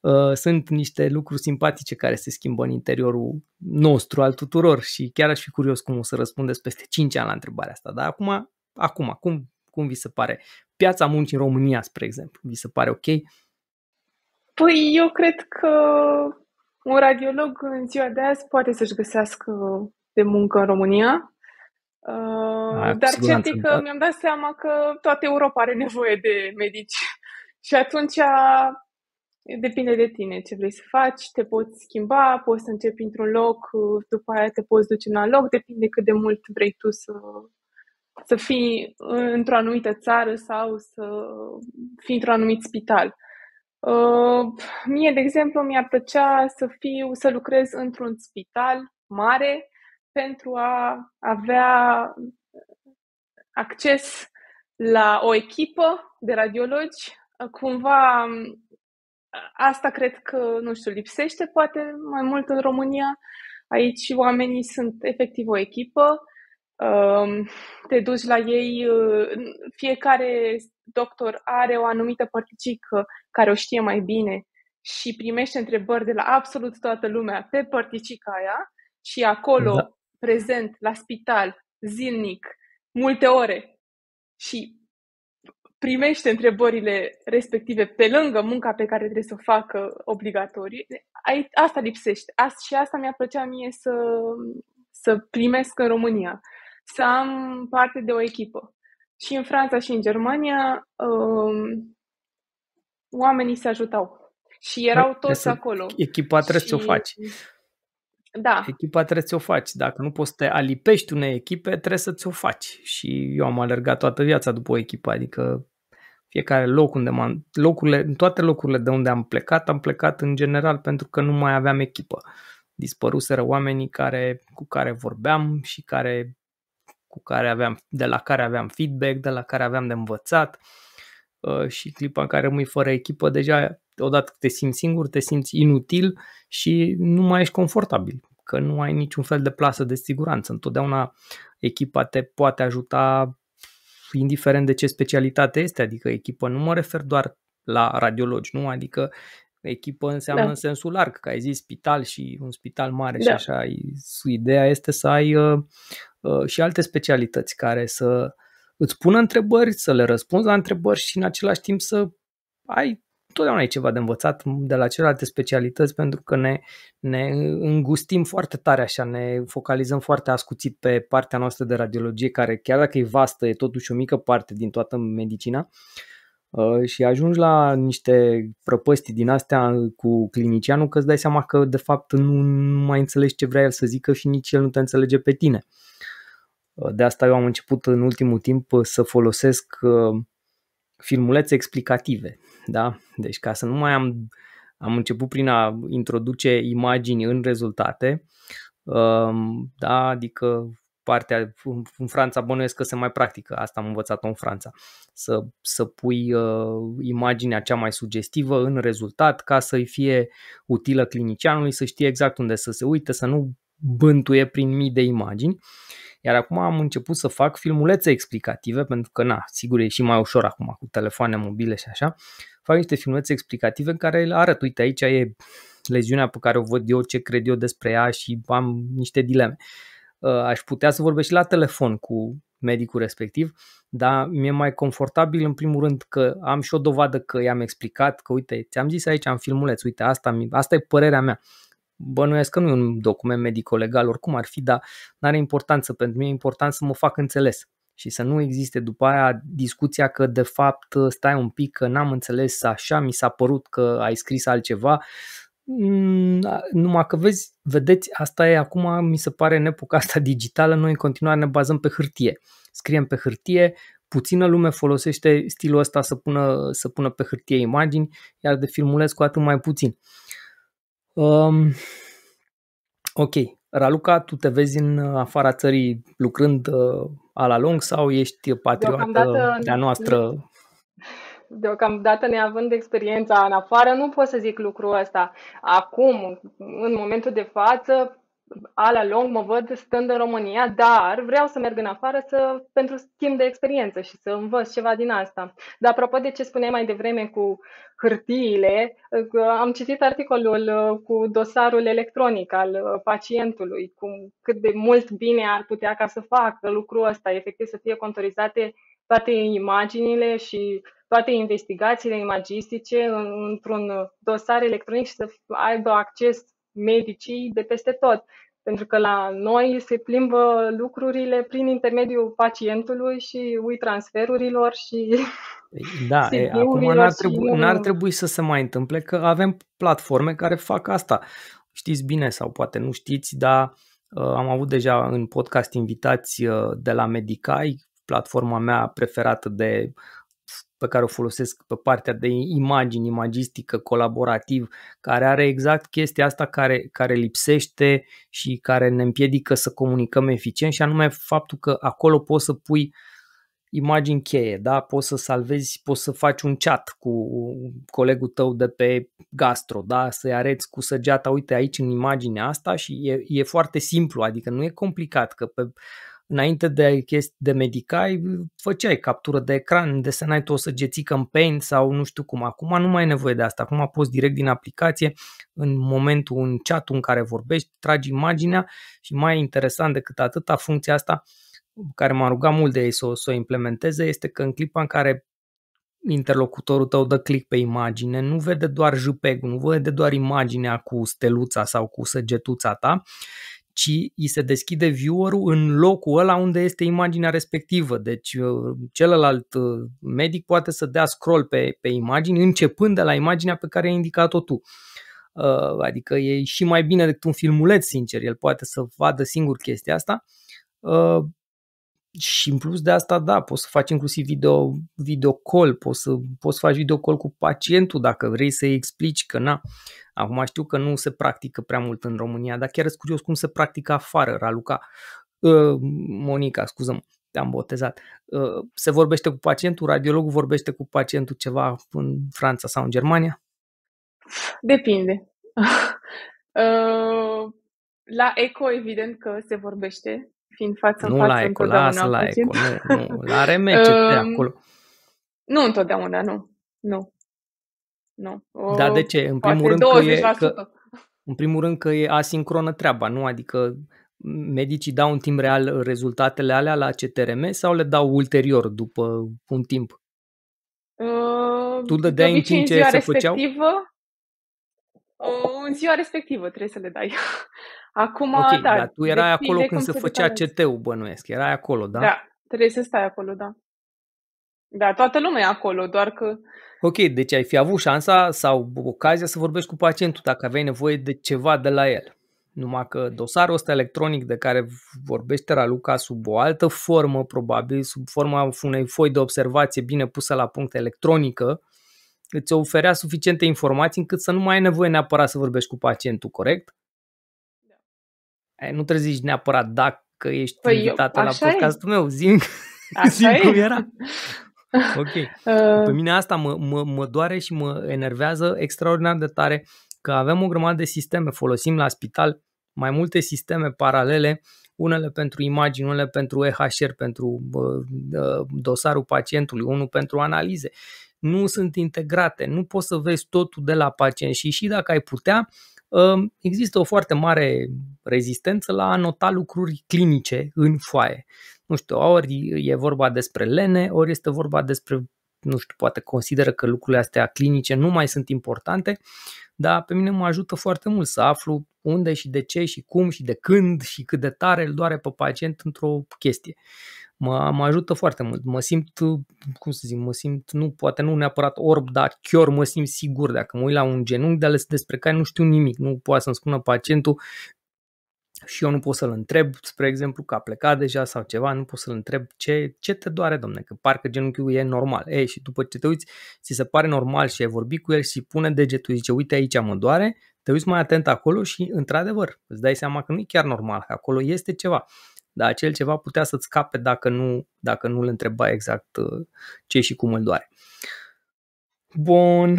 uh, sunt niște lucruri simpatice care se schimbă în interiorul nostru, al tuturor și chiar aș fi curios cum o să răspundeți peste 5 ani la întrebarea asta, dar acum, acum, cum, cum vi se pare? Piața muncii în România, spre exemplu, vi se pare ok? Păi eu cred că un radiolog în ziua de azi poate să-și găsească de muncă în România dar cert e că mi-am dat seama că toată Europa are nevoie de medici și atunci depinde de tine ce vrei să faci, te poți schimba, poți să începi într-un loc, după aia te poți duce în alt loc, depinde cât de mult vrei tu să, să fii într-o anumită țară sau să fii într-un anumit spital. Uh, mie, de exemplu, mi-ar plăcea să fiu, să lucrez într-un spital mare, pentru a avea acces la o echipă de radiologi. Cumva asta cred că, nu știu, lipsește poate mai mult în România. Aici oamenii sunt efectiv o echipă, um, te duci la ei, uh, fiecare doctor are o anumită părticică care o știe mai bine și primește întrebări de la absolut toată lumea pe părticica aia și acolo da prezent la spital, zilnic, multe ore și primește întrebările respective pe lângă munca pe care trebuie să o facă obligatorie, asta lipsește. Asta, și asta mi-ar plăcea mie să, să primesc în România. Să am parte de o echipă. Și în Franța și în Germania um, oamenii se ajutau. Și erau toți acolo. Echipa trebuie și... să o faci. Da. Echipa trebuie să o faci. Dacă nu poți să te alipești unei echipe, trebuie să ți-o faci. Și eu am alergat toată viața după o echipă, adică fiecare loc unde m-am... Locurile, în toate locurile de unde am plecat, am plecat în general pentru că nu mai aveam echipă. Dispăruseră oamenii care, cu care vorbeam și care, cu care aveam, de la care aveam feedback, de la care aveam de învățat. Uh, Uh, și clipa în care rămâi fără echipă, deja odată te simți singur, te simți inutil și nu mai ești confortabil, că nu ai niciun fel de plasă de siguranță. Întotdeauna echipa te poate ajuta indiferent de ce specialitate este, adică echipă nu mă refer doar la radiologi, nu? Adică echipă înseamnă da. în sensul larg, că ai zis spital și un spital mare da. și așa. Ideea este să ai uh, uh, și alte specialități care să uh, îți pună întrebări, să le răspunzi la întrebări și în același timp să ai totdeauna ai ceva de învățat de la celelalte specialități pentru că ne, ne îngustim foarte tare așa, ne focalizăm foarte ascuțit pe partea noastră de radiologie care chiar dacă e vastă e totuși o mică parte din toată medicina uh, și ajungi la niște prăpăstii din astea cu clinicianul că îți dai seama că de fapt nu mai înțelegi ce vrea el să zică și nici el nu te înțelege pe tine. De asta eu am început în ultimul timp uh, să folosesc uh, filmulețe explicative, da? Deci ca să nu mai am, am început prin a introduce imagini în rezultate, um, da? Adică partea, în Franța bănuiesc că se mai practică, asta am învățat-o în Franța, să, să pui uh, imaginea cea mai sugestivă în rezultat ca să-i fie utilă clinicianului, să știe exact unde să se uite, să nu bântuie prin mii de imagini. Uh, iar acum am început să fac filmulețe explicative, pentru că, na, sigur, e și mai ușor acum cu telefoane mobile și așa. Fac niște filmulețe explicative în care îl arăt, uite, aici e leziunea pe care o văd eu, ce cred eu despre ea și am niște dileme. Uh, aș putea să vorbesc și la telefon cu medicul respectiv, dar mi-e mai confortabil în primul rând că am și o dovadă că i-am explicat, că uite, ți-am zis aici, am filmuleț, uite, asta, asta e părerea mea bănuiesc că nu e un document medico-legal, oricum ar fi, dar nu are importanță pentru mine, e important să mă fac înțeles și să nu existe după aia discuția că de fapt stai un pic că n-am înțeles așa, mi s-a părut că ai scris altceva. Mm, numai că vezi, vedeți, asta e acum, mi se pare în epoca asta digitală, noi în continuare ne bazăm pe hârtie. Scriem pe hârtie, puțină lume folosește stilul ăsta să pună, să pună pe hârtie imagini, iar de filmulez cu atât mai puțin. Uh, Um, ok. Raluca, tu te vezi în afara țării lucrând uh, ala lung sau ești patriotă de-a noastră? Deocamdată, neavând experiența în afară, nu pot să zic lucrul ăsta. Acum, în momentul de față, ala lung mă văd stând în România, dar vreau să merg în afară să, pentru schimb de experiență și să învăț ceva din asta. Dar apropo de ce spuneai mai devreme cu hârtiile, am citit articolul uh, cu dosarul electronic al uh, pacientului, cum, cât de mult bine ar putea ca să facă lucrul ăsta, efectiv să fie contorizate toate imaginile și toate investigațiile imagistice într-un dosar electronic și să aibă acces medicii de peste tot. Pentru că la noi se plimbă lucrurile prin intermediul pacientului și ui transferurilor și da, e, acum n-ar trebui, n-ar trebui să se mai întâmple că avem platforme care fac asta. Știți bine sau poate nu știți, dar uh, am avut deja în podcast invitați uh, de la Medicai, platforma mea preferată de pe care o folosesc pe partea de imagini, imagistică, colaborativ, care are exact chestia asta care, care lipsește și care ne împiedică să comunicăm eficient și anume faptul că acolo poți să pui imagini cheie, da? poți să salvezi, poți să faci un chat cu colegul tău de pe gastro, da? să-i areți cu săgeata, uite aici în imaginea asta și e, e foarte simplu, adică nu e complicat, că pe înainte de chestii de medicai, făceai captură de ecran, desenai tu o săgețică în Paint sau nu știu cum. Acum nu mai ai nevoie de asta. Acum poți direct din aplicație, în momentul, în chat în care vorbești, tragi imaginea și mai interesant decât atâta, funcția asta care m-a rugat mult de ei să o, să o implementeze este că în clipa în care interlocutorul tău dă click pe imagine, nu vede doar JPEG, nu vede doar imaginea cu steluța sau cu săgetuța ta, ci îi se deschide viewerul în locul ăla unde este imaginea respectivă. Deci uh, celălalt uh, medic poate să dea scroll pe, pe imagini începând de la imaginea pe care ai indicat-o tu. Uh, adică e și mai bine decât un filmuleț, sincer, el poate să vadă singur chestia asta și în plus de asta, da, poți să faci inclusiv video, video call, poți să, poți să faci video call cu pacientul dacă vrei să-i explici că na. Acum știu că nu se practică prea mult în România, dar chiar sunt curios cum se practică afară, Raluca. Uh, Monica, scuză te-am botezat. Uh, se vorbește cu pacientul, radiologul vorbește cu pacientul ceva în Franța sau în Germania? Depinde. uh, la ECO, evident că se vorbește fiind față nu în față la eco, lasă la eco, nu, nu, la remece um, ehm, acolo. Nu întotdeauna, nu, nu, nu. O, Dar de ce? În primul rând că, e, că, în primul rând că e asincronă treaba, nu? Adică medicii dau în timp real rezultatele alea la CTRM sau le dau ulterior, după un timp? Uh, tu dădeai în timp ce se făceau? Uh, în ziua respectivă trebuie să le dai. Acum, ok, da, dar tu erai acolo când se făcea CT-ul, bănuiesc. Erai acolo, da? Da, trebuie să stai acolo, da. Da, toată lumea e acolo, doar că... Ok, deci ai fi avut șansa sau ocazia să vorbești cu pacientul dacă aveai nevoie de ceva de la el. Numai că dosarul ăsta electronic de care vorbește Raluca sub o altă formă, probabil, sub forma unei foi de observație bine pusă la punct electronică, îți oferea suficiente informații încât să nu mai ai nevoie neapărat să vorbești cu pacientul, corect? nu trebuie să zici neapărat dacă ești păi invitată eu, la podcastul e. meu, zim, zi cum era. Ok. Uh... Pe mine asta mă, mă, mă doare și mă enervează extraordinar de tare că avem o grămadă de sisteme, folosim la spital mai multe sisteme paralele, unele pentru imagini, unele pentru EHR, pentru uh, dosarul pacientului, unul pentru analize. Nu sunt integrate, nu poți să vezi totul de la pacient și și dacă ai putea, există o foarte mare rezistență la a nota lucruri clinice în foaie. Nu știu, ori e vorba despre lene, ori este vorba despre, nu știu, poate consideră că lucrurile astea clinice nu mai sunt importante, dar pe mine mă ajută foarte mult să aflu unde și de ce și cum și de când și cât de tare îl doare pe pacient într-o chestie mă, mă ajută foarte mult. Mă simt, cum să zic, mă simt, nu, poate nu neapărat orb, dar chiar mă simt sigur. Dacă mă uit la un genunchi de ales despre care nu știu nimic, nu poate să-mi spună pacientul și eu nu pot să-l întreb, spre exemplu, că a plecat deja sau ceva, nu pot să-l întreb ce, ce te doare, domne, că parcă genunchiul e normal. Ei, și după ce te uiți, ți se pare normal și ai vorbit cu el și pune degetul, zice, uite aici mă doare, te uiți mai atent acolo și, într-adevăr, îți dai seama că nu e chiar normal, că acolo este ceva dar acel ceva putea să-ți scape dacă nu, dacă nu îl întreba exact uh, ce și cum îl doare. Bun,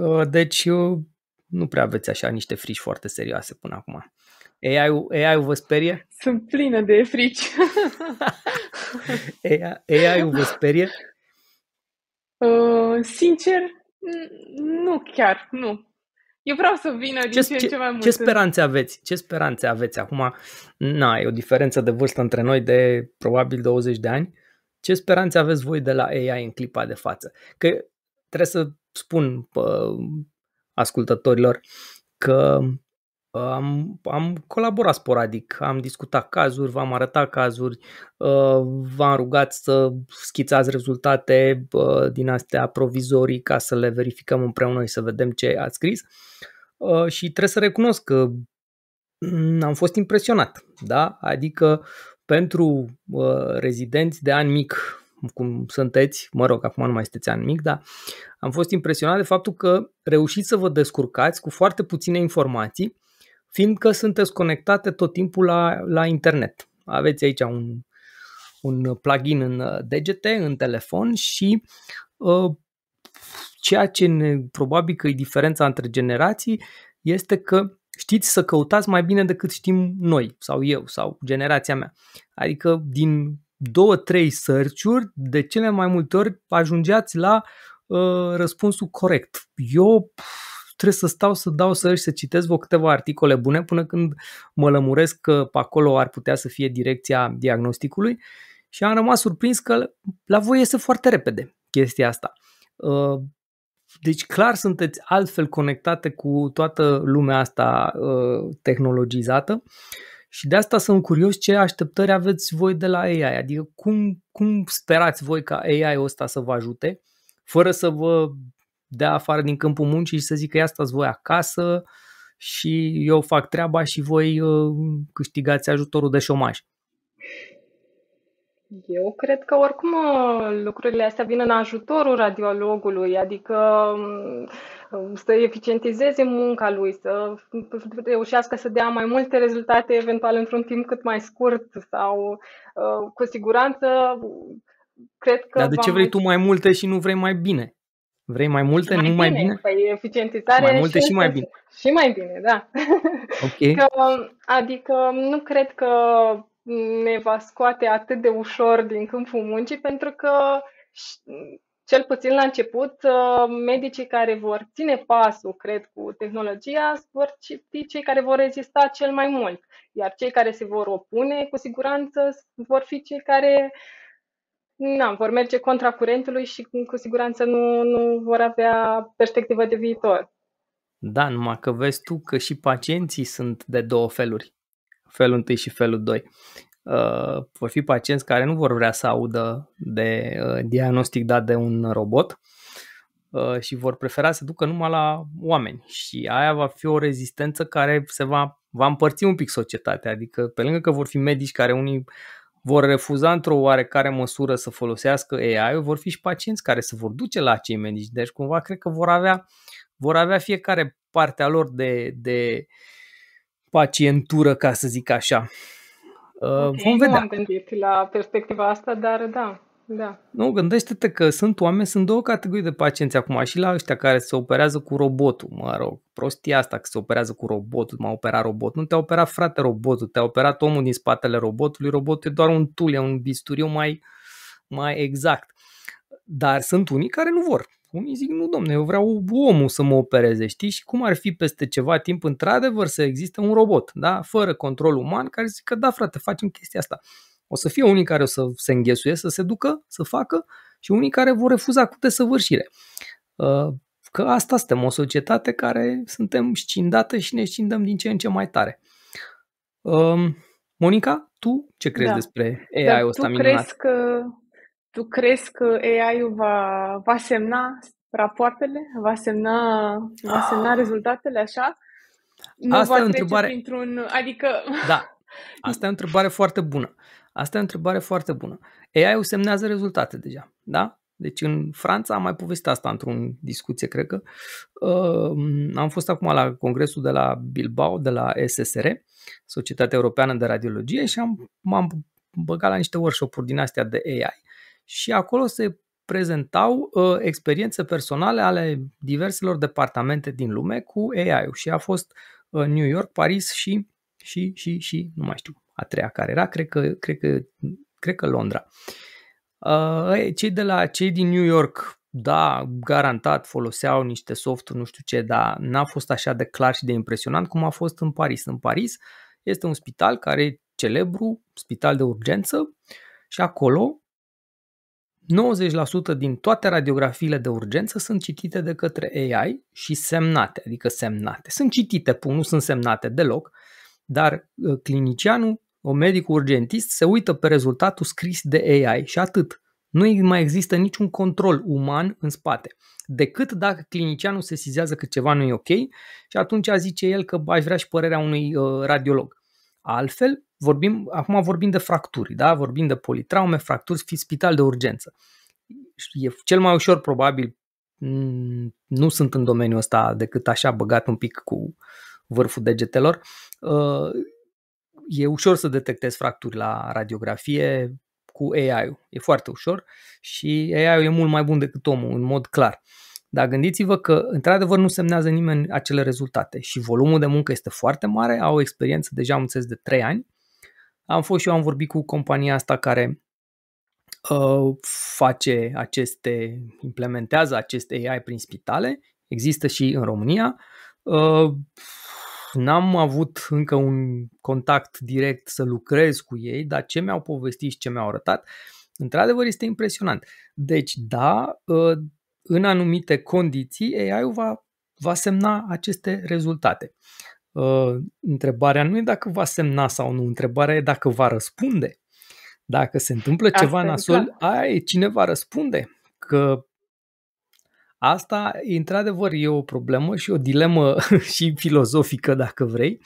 uh, deci uh, nu prea aveți așa niște frici foarte serioase până acum. AI-ul, AI-ul vă sperie? Sunt plină de frici. AI-ul vă sperie? Uh, sincer, nu chiar, nu. Eu vreau să vină din ce, ce, ce mai mult. Ce speranțe aveți? Ce speranțe aveți? Acum, na, e o diferență de vârstă între noi de probabil 20 de ani. Ce speranțe aveți voi de la AI în clipa de față? Că trebuie să spun uh, ascultătorilor că am, am colaborat sporadic, am discutat cazuri, v-am arătat cazuri, uh, v-am rugat să schițați rezultate uh, din astea provizorii ca să le verificăm împreună și să vedem ce ați scris. Uh, și trebuie să recunosc că mm, am fost impresionat, da? Adică pentru rezidenți de an mic, cum sunteți, mă rog, acum nu mai sunteți an mic, dar am fost impresionat de faptul că reușiți să vă descurcați cu foarte puține informații fiindcă sunteți conectate tot timpul la, la internet. Aveți aici un, un plugin în uh, degete, în telefon și uh, ceea ce ne, probabil că e diferența între generații este că știți să căutați mai bine decât știm noi sau eu sau generația mea. Adică din două, trei search-uri, de cele mai multe ori ajungeați la uh, răspunsul corect. Eu pf, trebuie să stau să dau să și să citesc vă câteva articole bune până când mă lămuresc că pe acolo ar putea să fie direcția diagnosticului și am rămas surprins că la voi este foarte repede chestia asta. Uh, deci clar sunteți altfel conectate cu toată lumea asta uh, tehnologizată și de asta sunt curios ce așteptări aveți voi de la AI, adică cum, cum sperați voi ca AI-ul ăsta să vă ajute fără să vă dea afară din câmpul muncii și să zică ia stați voi acasă și eu fac treaba și voi uh, câștigați ajutorul de șomaj. Eu cred că oricum uh, lucrurile astea vin în ajutorul radiologului, adică um, um, să eficientizeze munca lui, să reușească să dea mai multe rezultate eventual într-un timp cât mai scurt sau uh, cu siguranță cred că... Dar de ce vrei tu mai multe și nu vrei mai bine? Vrei mai multe, mai nu bine. mai bine? Păi eficientizare mai multe și, și mai bine. Și mai bine, da. Okay. Că, adică nu cred că ne va scoate atât de ușor din câmpul muncii pentru că cel puțin la început, ă, medicii care vor ține pasul, cred, cu tehnologia, vor fi cei care vor rezista cel mai mult. Iar cei care se vor opune, cu siguranță, vor fi cei care uh, Na, da, vor merge contra curentului și cu siguranță nu, nu vor avea perspectivă de viitor. Da, numai că vezi tu că și pacienții sunt de două feluri, felul întâi și felul doi. Uh, vor fi pacienți care nu vor vrea să audă de uh, diagnostic dat de un robot uh, și vor prefera să ducă numai la oameni și aia va fi o rezistență care se va, va împărți un pic societatea, adică pe lângă că vor fi medici care unii uh, vor refuza într-o oarecare măsură să folosească AI-ul, vor fi și pacienți care se vor duce la cei medici. Deci cumva cred că vor avea, vor avea fiecare parte a lor de, de pacientură, ca să zic așa. Uh, okay, Vom vedea. Nu am gândit la perspectiva asta, dar da. Da. Nu, gândește-te că sunt oameni, sunt două categorii de pacienți acum și la ăștia care se operează cu robotul, mă rog, prostia asta că se operează cu robotul, m-a operat robotul, nu te-a operat frate robotul, te-a operat omul din spatele robotului, robotul e doar un tool, e un bisturiu mai, mai exact. Dar sunt unii care nu vor. Unii zic, nu domne, eu vreau omul să mă opereze, știi? Și cum ar fi peste ceva timp, într-adevăr, să existe un robot, da? Fără control uman, care zic că da, frate, facem chestia asta. O să fie unii care o să se înghesuie să se ducă, să facă și unii care vor refuza cu desăvârșire. Uh, că asta suntem, o societate care suntem scindată și ne scindăm din ce în ce mai tare. Um, Monica, tu ce crezi da. despre AI-ul ăsta minunat? Crezi că, tu crezi că AI-ul va, va semna rapoartele? Va semna, va ah. semna ah. rezultatele așa? Nu Asta va e o întrebare. adică... Da, Asta e o întrebare foarte bună. Asta e o întrebare foarte bună. AI-ul semnează rezultate deja, da? Deci în Franța am mai povestit asta într-un discuție, cred că. Uh, am fost acum la congresul de la Bilbao, de la SSR, Societatea Europeană de Radiologie, și am, m-am băgat la niște workshop-uri din astea de AI. Și acolo se prezentau uh, experiențe personale ale diverselor departamente din lume cu AI-ul și a fost uh, New York, Paris și, și, și, și, nu mai știu, a treia care era, cred că, cred că, cred că Londra. Uh, cei de la cei din New York, da, garantat foloseau niște softuri, nu știu ce, dar n-a fost așa de clar și de impresionant cum a fost în Paris. În Paris este un spital care e celebru, spital de urgență și acolo 90% din toate radiografiile de urgență sunt citite de către AI și semnate, adică semnate. Sunt citite, nu sunt semnate deloc, dar uh, clinicianul o medic urgentist se uită pe rezultatul scris de AI și atât. Nu mai există niciun control uman în spate, decât dacă clinicianul se sizează că ceva nu e ok și atunci zice el că aș vrea și părerea unui uh, radiolog. Altfel, vorbim, acum vorbim de fracturi, da? vorbim de politraume, fracturi, spital de urgență. E cel mai ușor probabil, mm, nu sunt în domeniul ăsta decât așa băgat un pic cu vârful degetelor, uh, e ușor să detectezi fracturi la radiografie cu AI-ul. E foarte ușor și AI-ul e mult mai bun decât omul, în mod clar. Dar gândiți-vă că, într-adevăr, nu semnează nimeni acele rezultate și volumul de muncă este foarte mare, au o experiență deja, am înțeles, de 3 ani. Am fost și eu, am vorbit cu compania asta care uh, face aceste, implementează aceste AI prin spitale, există și în România. Uh, n-am avut încă un contact direct să lucrez cu ei, dar ce mi-au povestit și ce mi-au arătat, într-adevăr este impresionant. Deci, da, ă, în anumite condiții, AI-ul va, va semna aceste rezultate. Ă, întrebarea nu e dacă va semna sau nu, întrebarea e dacă va răspunde. Dacă se întâmplă ceva Asta, nasol, clar. aia e cine va răspunde. Că Asta, într-adevăr, e o problemă și o dilemă și filozofică, dacă vrei,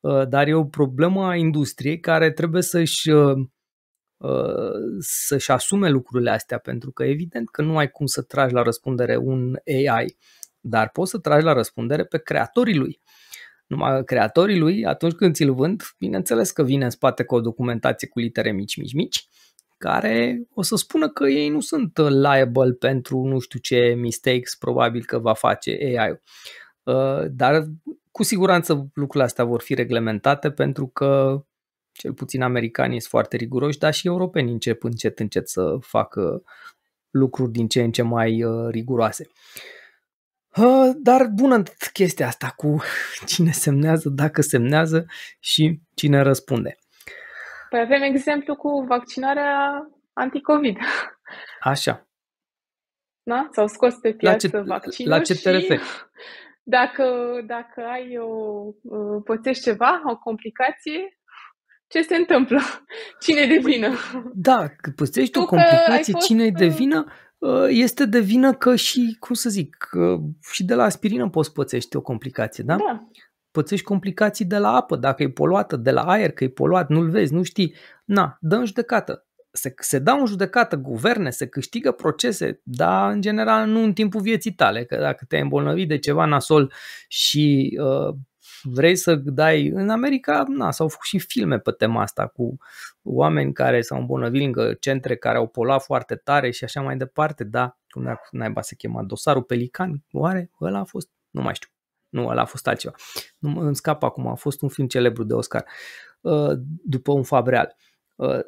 uh, dar e o problemă a industriei care trebuie să-și, uh, uh, să-și asume lucrurile astea, pentru că evident că nu ai cum să tragi la răspundere un AI, dar poți să tragi la răspundere pe creatorii lui. Numai creatorii lui, atunci când ți-l vând, bineînțeles că vine în spate cu o documentație cu litere mici, mici, mici, care o să spună că ei nu sunt uh, liable pentru nu știu ce mistakes probabil că va face AI-ul. Uh, dar cu siguranță lucrurile astea vor fi reglementate pentru că cel puțin americanii sunt foarte riguroși, dar și europenii încep încet încet să facă lucruri din ce în ce mai uh, riguroase. Dar bună chestia asta cu cine semnează, dacă semnează și cine răspunde. Păi avem exemplu cu vaccinarea anticovid. Așa. Da? S-au scos pe piață la ce, vaccinul la ce te referi? Dacă, dacă ai o, pățești ceva, o complicație, ce se întâmplă? Cine păi, de vină? Da, că pățești o complicație, fost... cine e uh, de vină? Uh, este de vină că și, cum să zic, uh, și de la aspirină poți pățești o complicație, da? Da pățești complicații de la apă, dacă e poluată, de la aer, că e poluat, nu-l vezi, nu știi. Na, dă în judecată. Se, se dau în judecată guverne, se câștigă procese, dar în general nu în timpul vieții tale, că dacă te-ai îmbolnăvit de ceva nasol și uh, vrei să dai... În America na, s-au făcut și filme pe tema asta cu oameni care s-au îmbolnăvit lângă centre care au polat foarte tare și așa mai departe, da, cum naiba se chema, dosarul Pelican, oare ăla a fost? Nu mai știu. Nu, ăla a fost altceva. Nu îmi scap acum, a fost un film celebru de Oscar, uh, după un fab real. Uh,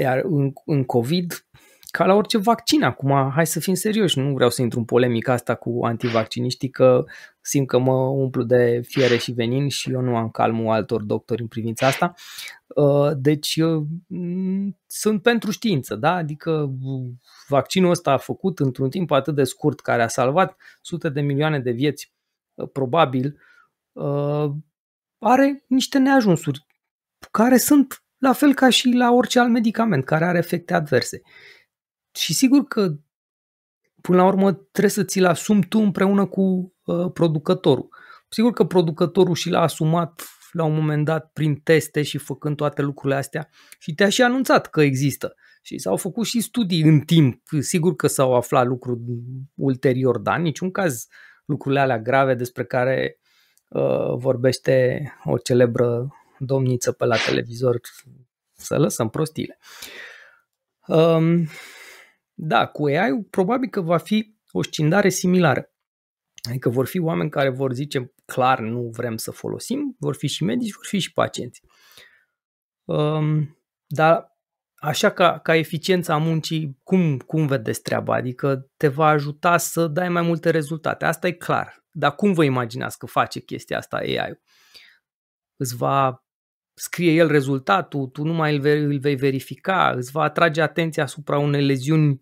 iar în, în COVID, ca la orice vaccin acum, hai să fim serioși, nu vreau să intru în polemica asta cu antivacciniștii că simt că mă umplu de fiere și venin și eu nu am calmul altor doctori în privința asta. Uh, deci sunt pentru știință, da? adică vaccinul ăsta a făcut într-un timp atât de scurt care a salvat sute de milioane de vieți probabil, uh, are niște neajunsuri care sunt la fel ca și la orice alt medicament care are efecte adverse. Și sigur că până la urmă trebuie să ți-l asumi tu împreună cu uh, producătorul. Sigur că producătorul și l-a asumat la un moment dat prin teste și făcând toate lucrurile astea și te-a și anunțat că există. Și s-au făcut și studii în timp. Sigur că s-au aflat lucruri ulterior, dar în niciun caz uh, lucrurile alea grave despre care uh, vorbește o celebră domniță pe la televizor, să lăsăm prostile. Um, da, cu AI probabil că va fi o scindare similară. Adică vor fi oameni care vor zice clar nu vrem să folosim, vor fi și medici, vor fi și pacienți. Um, dar Așa ca, ca eficiența muncii, cum, cum vedeți treaba? Adică te va ajuta să dai mai multe rezultate. Asta e clar. Dar cum vă imaginați că face chestia asta AI-ul? Îți va scrie el rezultatul, tu nu mai îl vei, îl vei verifica, îți va atrage atenția asupra unei leziuni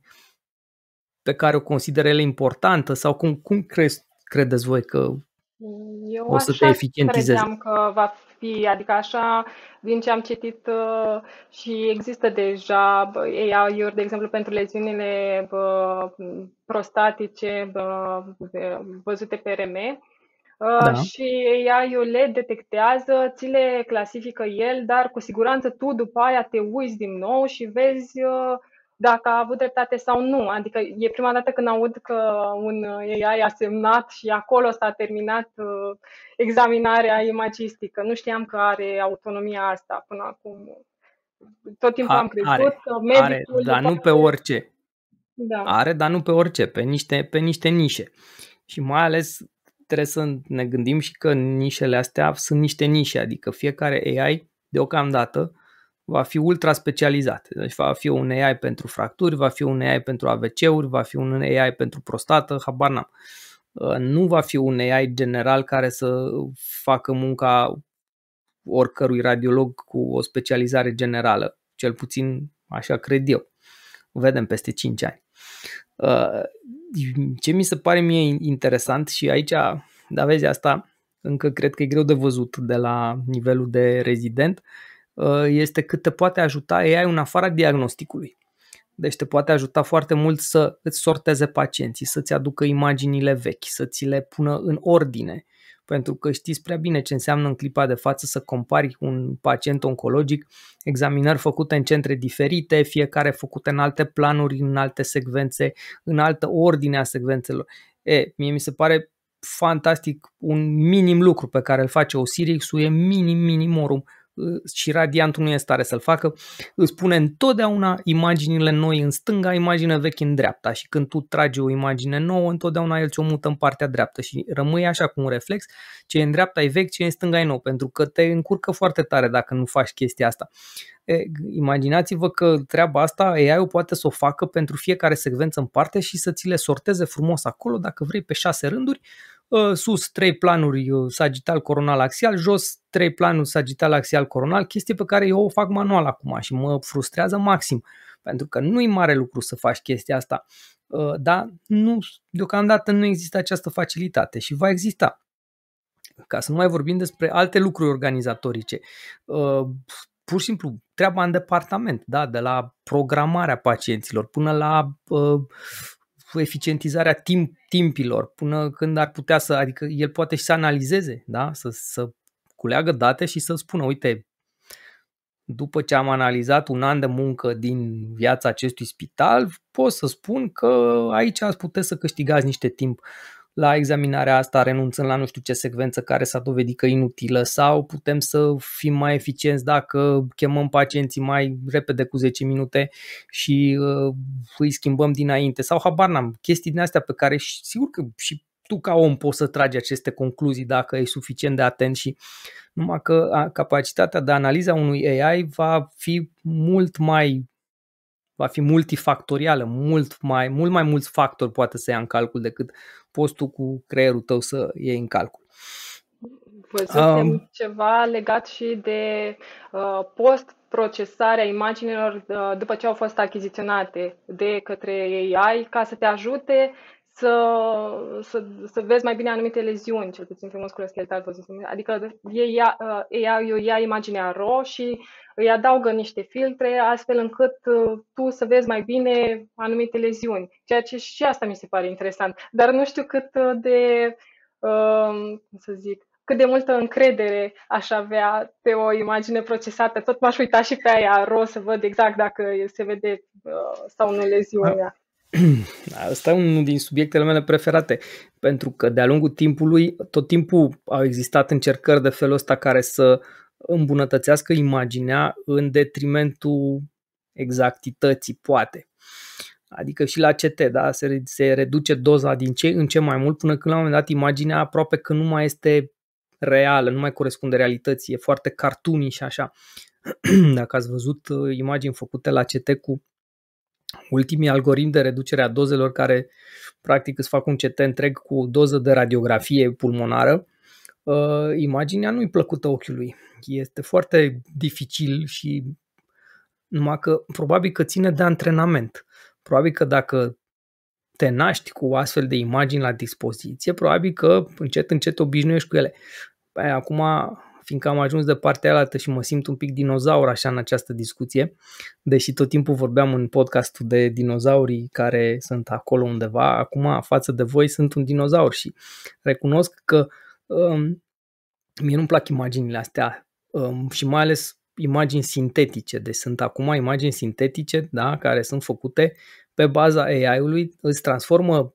pe care o consideră ele importantă sau cum, cum crezi, credeți voi că eu o să te eficientizeze? credeam că va fi, adică așa, din ce am citit uh, și există deja AI-uri, de exemplu, pentru leziunile prostatice văzute pe RM, uh, da. și AI-ul le detectează, ți le clasifică el, dar cu siguranță tu după aia te uiți din nou și vezi uh, dacă a avut dreptate sau nu. Adică e prima dată când aud că un AI a semnat și acolo s-a terminat uh, examinarea imagistică. Nu știam că are autonomia asta până acum. Tot timpul a, am crezut are, că medicul... Are, dar nu pe orice. Da. Are, dar nu pe orice, pe niște, pe niște nișe. Și mai ales trebuie să ne gândim și că nișele astea sunt niște nișe, adică fiecare AI deocamdată va fi ultra specializat. Deci va fi un AI pentru fracturi, va fi un AI pentru AVC-uri, va fi un AI pentru prostată, habar n-am. Uh, nu va fi un AI general care să facă munca oricărui radiolog cu o specializare generală, cel puțin așa cred eu. Vedem peste 5 ani. Uh, ce mi se pare mie interesant și aici, da vezi, asta încă cred că e greu de văzut de la nivelul de rezident, uh, Uh, este cât te poate ajuta AI în afara diagnosticului. Deci te poate ajuta foarte mult să îți sorteze pacienții, să-ți aducă imaginile vechi, să ți le pună în ordine. Pentru că știți prea bine ce înseamnă în clipa de față să compari un pacient oncologic, examinări făcute în centre diferite, fiecare făcute în alte planuri, în alte secvențe, în altă ordine a secvențelor. E, mie mi se pare fantastic un minim lucru pe care îl face Osiris, e minim minimorum și radiantul nu e stare să-l facă, îți pune întotdeauna imaginile noi în stânga, imagine vechi în dreapta și când tu tragi o imagine nouă, întotdeauna el ți-o mută în partea dreaptă și rămâi așa cu un reflex, ce e în dreapta e vechi, ce e în stânga e nou, pentru că te încurcă foarte tare dacă nu faci chestia asta. E, imaginați-vă că treaba asta AI-ul poate să o facă pentru fiecare secvență în parte și să ți le sorteze frumos acolo, dacă vrei, pe șase rânduri Uh, sus trei planuri uh, sagital coronal axial, jos trei planuri sagital axial coronal, chestie pe care eu o fac manual acum și mă frustrează maxim, pentru că nu e mare lucru să faci chestia asta, uh, dar nu, deocamdată nu există această facilitate și va exista. Ca să nu mai vorbim despre alte lucruri organizatorice. Pur și simplu, treaba în departament, da, de la programarea pacienților până la uh, eficientizarea timp, timpilor, până când ar putea să, adică el poate și să analizeze, da? să, să culeagă date și să spună, uite, după ce am analizat un an de muncă din viața acestui spital, pot să spun că aici ați putea să câștigați niște timp la examinarea asta renunțând la nu știu ce secvență care s-a dovedit că inutilă sau putem să fim mai eficienți dacă chemăm pacienții mai repede cu 10 minute și uh, îi schimbăm dinainte sau habar n-am, chestii din astea pe care și, sigur că și tu ca om poți să tragi aceste concluzii dacă e suficient de atent și numai că capacitatea de analiza unui AI va fi mult mai va fi multifactorială, mult mai, mult mai mulți factori poate să ia în calcul decât poți tu cu creierul tău să iei în calcul. Văzutem um, ceva legat și de uh, post procesarea imaginilor uh, după ce au fost achiziționate de către AI ca să te ajute să, să, să vezi mai bine anumite leziuni, cel puțin pe musculul skeletal Adică ei ia, ei ia, eu ia imaginea ro și îi adaugă niște filtre, astfel încât uh, tu să vezi mai bine anumite leziuni. Ceea ce și asta mi se pare interesant. Dar nu știu cât uh, de, uh, cum să zic, cât de multă încredere aș avea pe o imagine procesată. Tot m-aș uita și pe aia ro să văd exact dacă se vede sau nu leziunea. Da. Asta e unul din subiectele mele preferate, pentru că de-a lungul timpului, tot timpul au existat încercări de felul ăsta care să îmbunătățească imaginea în detrimentul exactității, poate. Adică și la CT, da, se, se reduce doza din ce în ce mai mult, până când la un moment dat imaginea aproape că nu mai este reală, nu mai corespunde realității, e foarte cartuni și așa. Dacă ați văzut uh, imagini făcute la CT cu ultimii algoritmi de reducere a dozelor care practic îți fac un CT întreg cu o doză de radiografie pulmonară, uh, imaginea nu-i plăcută ochiului. Este foarte dificil și numai că probabil că ține de antrenament. Probabil că dacă te naști cu astfel de imagini la dispoziție, probabil că încet, încet obișnuiești cu ele. Păi, acum fiindcă am ajuns de partea alta și mă simt un pic dinozaur așa în această discuție, deși tot timpul vorbeam în podcastul de dinozaurii care sunt acolo undeva, acum față de voi sunt un dinozaur și recunosc că um, mie nu-mi plac imaginile astea um, și mai ales imagini sintetice, deci sunt acum imagini sintetice, da, care sunt făcute pe baza AI-ului, îți transformă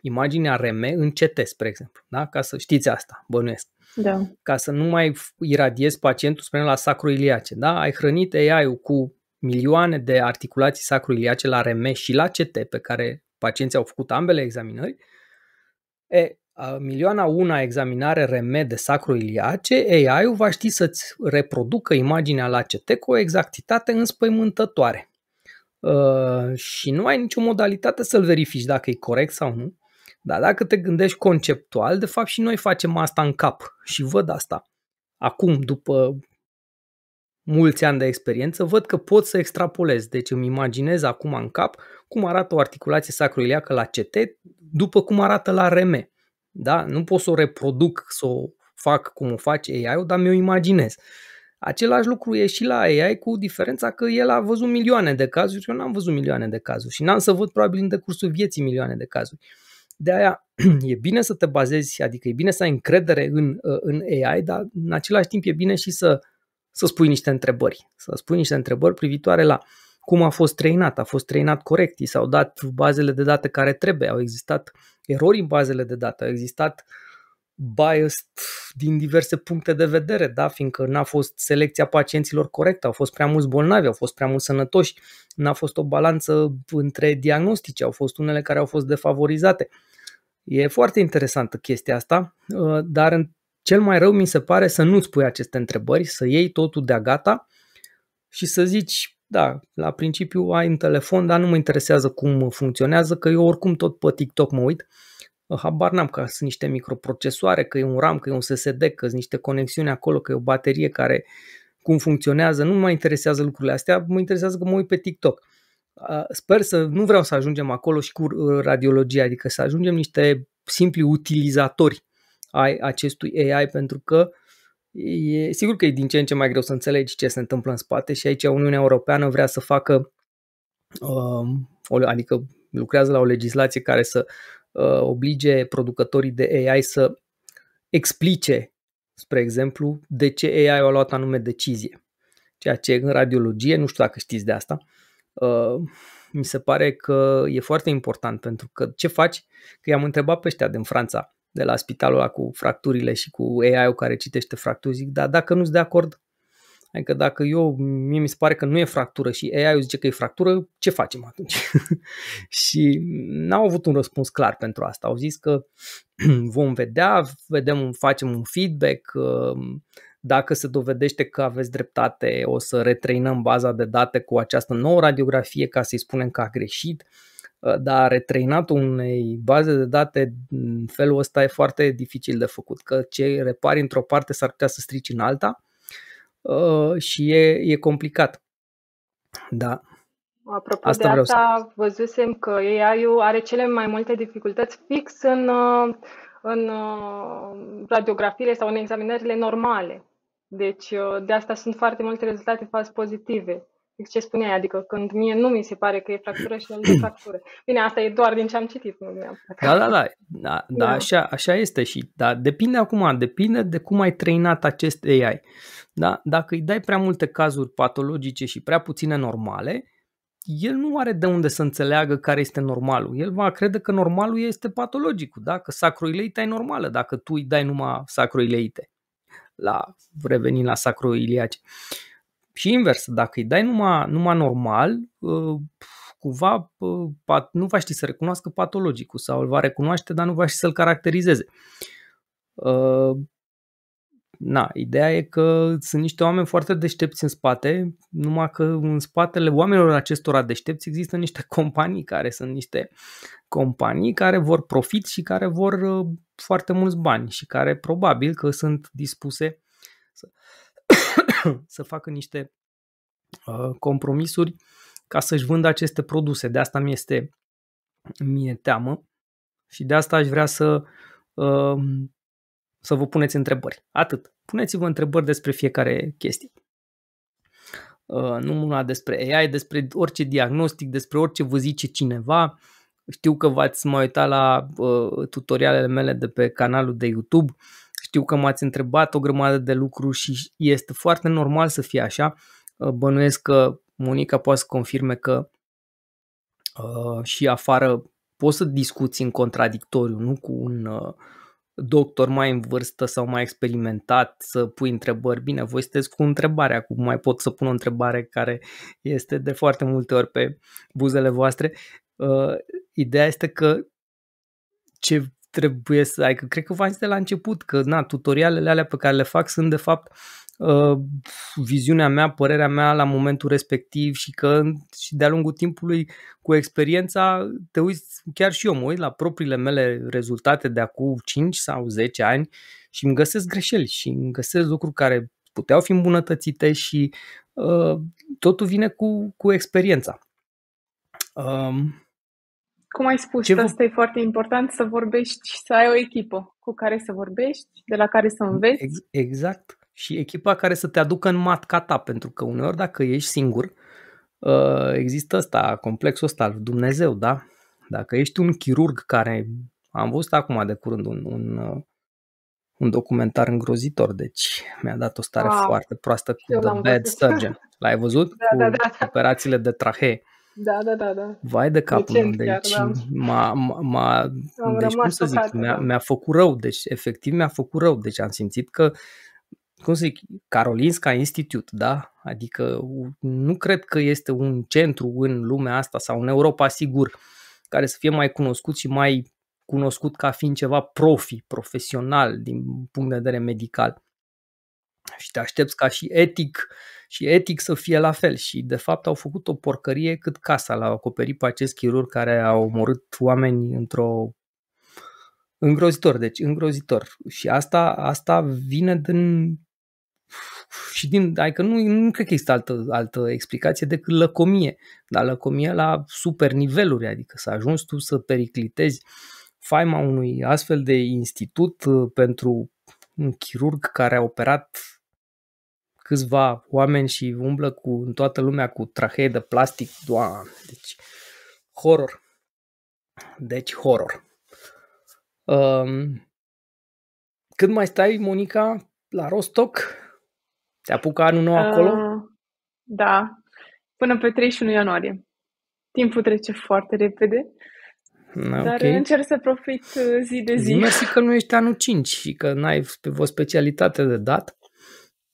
imaginea RM în CT, spre exemplu, da? ca să știți asta, bănuiesc. Da. Ca să nu mai iradiezi pacientul, spre la sacroiliace. Da? Ai hrănit AI-ul cu milioane de articulații sacroiliace la RM și la CT, pe care pacienții au făcut ambele examinări. E, milioana una examinare RM de sacroiliace, AI-ul va ști să-ți reproducă imaginea la CT cu o exactitate înspăimântătoare. Uh, și nu ai nicio modalitate să-l verifici dacă e corect sau nu. Dar dacă te gândești conceptual, de fapt și noi facem asta în cap și văd asta. Acum, după mulți ani de experiență, văd că pot să extrapolez. Deci îmi imaginez acum în cap cum arată o articulație sacroiliacă la CT după cum arată la RM. Da? Nu pot să o reproduc, să o fac cum o face AI-ul, dar mi-o imaginez. Același lucru e și la AI cu diferența că el a văzut milioane de cazuri, eu n-am văzut milioane de cazuri și n-am să văd probabil în decursul vieții milioane de cazuri. De aia e bine să te bazezi, adică e bine să ai încredere în, uh, în AI, dar în același timp e bine și să, să spui niște întrebări. Să spui niște întrebări privitoare la cum a fost trainat, a fost trainat corect, i s-au dat bazele de date care trebuie, au existat erori în bazele de date, au existat biased din diverse puncte de vedere, da? fiindcă n-a fost selecția pacienților corectă, au fost prea mulți bolnavi, au fost prea mulți sănătoși, n-a fost o balanță între diagnostice, au fost unele care au fost defavorizate. Uh, E foarte interesantă chestia asta, ă, dar în cel mai rău mi se pare să nu-ți pui aceste întrebări, să iei totul de-a gata și să zici, da, la principiu ai un telefon, dar nu mă interesează cum funcționează, că eu oricum tot pe TikTok mă uit. Ă, habar n-am că sunt niște microprocesoare, că e un RAM, că e un SSD, că sunt niște conexiuni acolo, că e o baterie care cum funcționează, nu mă interesează lucrurile astea, mă interesează că mă uit pe TikTok sper să, nu vreau să ajungem acolo și cu uh, radiologia, adică să ajungem niște simpli utilizatori ai acestui AI, pentru că e sigur că e din ce în ce mai greu să înțelegi ce se întâmplă în spate și aici Uniunea Europeană vrea să facă, um, adică lucrează la o legislație care să uh, oblige producătorii de AI să explice, spre exemplu, de ce AI a luat anume decizie. Ceea ce în radiologie, nu știu dacă știți de asta, Uh, mi se pare că e foarte important pentru că ce faci? Că i-am întrebat pe ăștia din Franța, de la spitalul ăla cu fracturile și cu AI-ul care citește fracturi, zic, da, dacă nu-ți de acord, adică dacă eu, mie mi se pare că nu e fractură și AI-ul zice că e fractură, ce facem atunci? și n-au avut un răspuns clar pentru asta. Au zis că vom vedea, vedem, facem un feedback, uh, dacă se dovedește că aveți dreptate, o să retrainăm baza de date cu această nouă radiografie ca să-i spunem că a greșit, uh, dar retrainatul unei baze de date în mm, felul ăsta e foarte dificil de făcut, că ce repari într-o parte s-ar putea să strici în alta uh, și e, e complicat. Da. Apropo asta de asta, văzusem că AI-ul are cele mai multe dificultăți fix în, uh, în radiografiile sau în examinările normale. Deci, de asta sunt foarte multe rezultate fals pozitive. Deci ce spuneai, adică când mie nu mi se pare că e fractură și el e fractură. Bine, asta e doar din ce am citit, nu mi-am Da, da, da, da, da așa, așa este și, da, depinde acum, depinde de cum ai trainat acest AI. Da? Dacă îi dai prea multe cazuri patologice și prea puține normale, el nu are de unde să înțeleagă care este normalul. El va crede că normalul este patologicul, da? că sacroileita e normală dacă tu îi dai numai sacroileite la revenind la sacro iliace. Și invers, dacă îi dai numai, numai normal, uh, cumva uh, nu va ști să recunoască patologicul sau îl va recunoaște, dar nu va ști să-l caracterizeze. Uh, na, ideea e că sunt niște oameni foarte deștepți în spate, numai că în spatele oamenilor acestora deștepți există niște companii care sunt niște companii care vor profit și care vor uh, foarte mulți bani și care probabil că sunt dispuse să, să facă niște uh, compromisuri ca să-și vândă aceste produse. De asta mi este mie teamă și de asta aș vrea să uh, să vă puneți întrebări. Atât. Puneți-vă întrebări despre fiecare chestie. Uh, nu una despre AI, despre orice diagnostic, despre orice vă zice cineva. Știu că v-ați mai uitat la uh, tutorialele mele de pe canalul de YouTube. Știu că m-ați întrebat o grămadă de lucruri și este foarte normal să fie așa. Uh, bănuiesc că Monica poate să confirme că și afară poți să discuți în contradictoriu, nu cu un uh, doctor mai în vârstă sau mai experimentat să pui întrebări. Bine, voi sunteți cu întrebarea, acum mai pot să pun o întrebare care este de foarte multe ori pe buzele voastre. Uh, ideea este că ce trebuie să ai, că cred că v-am zis de la început că na, tutorialele alea pe care le fac sunt de fapt Uh, viziunea mea, părerea mea la momentul respectiv și că și de-a lungul timpului cu experiența te uiți, chiar și eu mă uit la propriile mele rezultate de acum 5 sau 10 ani și îmi găsesc greșeli și îmi găsesc lucruri care puteau fi îmbunătățite și uh, totul vine cu, cu experiența. Um, cum ai spus, ce asta v- e foarte important, să vorbești și să ai o echipă cu care să vorbești, de la care să înveți. Exact și echipa care să te aducă în matca ta, pentru că uneori dacă ești singur, ă, există ăsta, complexul ăsta al Dumnezeu, da? Dacă ești un chirurg care, am văzut acum de curând un, un, ă, un documentar îngrozitor, deci mi-a dat o stare wow. foarte proastă cu Eu The Bad văzut. Surgeon. L-ai văzut? Da, cu da, da, da. operațiile de trahee. Da, da, da, da. Vai de capul meu, deci da. m-a, m-a, m-a, deci cum să zic, mi-a, da. mi-a făcut rău, deci efectiv mi-a făcut rău, deci am simțit că uh, cum să zic, Karolinska Institute, da? Adică nu cred că este un centru în lumea asta sau în Europa, sigur, care să fie mai cunoscut și mai cunoscut ca fiind ceva profi, profesional, din punct de vedere medical. Și te aștepți ca și etic și etic să fie la fel. Și de fapt au făcut o porcărie cât casa l-au acoperit pe acest chirurg care a omorât oameni într-o Îngrozitor, deci îngrozitor. Și asta, asta vine din și din, adică nu, nu cred că există altă, altă explicație decât lăcomie, dar lăcomie la super niveluri, adică să ajungi tu să periclitezi faima unui astfel de institut uh, pentru un chirurg care a operat câțiva oameni și umblă cu, în toată lumea cu trahee de plastic, doamne, deci horror. Deci horror. Um, când mai stai, Monica, la Rostock? Te apucă anul nou acolo? Uh, da, până pe 31 ianuarie. Timpul trece foarte repede. Na, dar okay. Uh, încerc să profit uh, zi de zi. Mersi că nu ești anul 5 și că n-ai o specialitate de dat.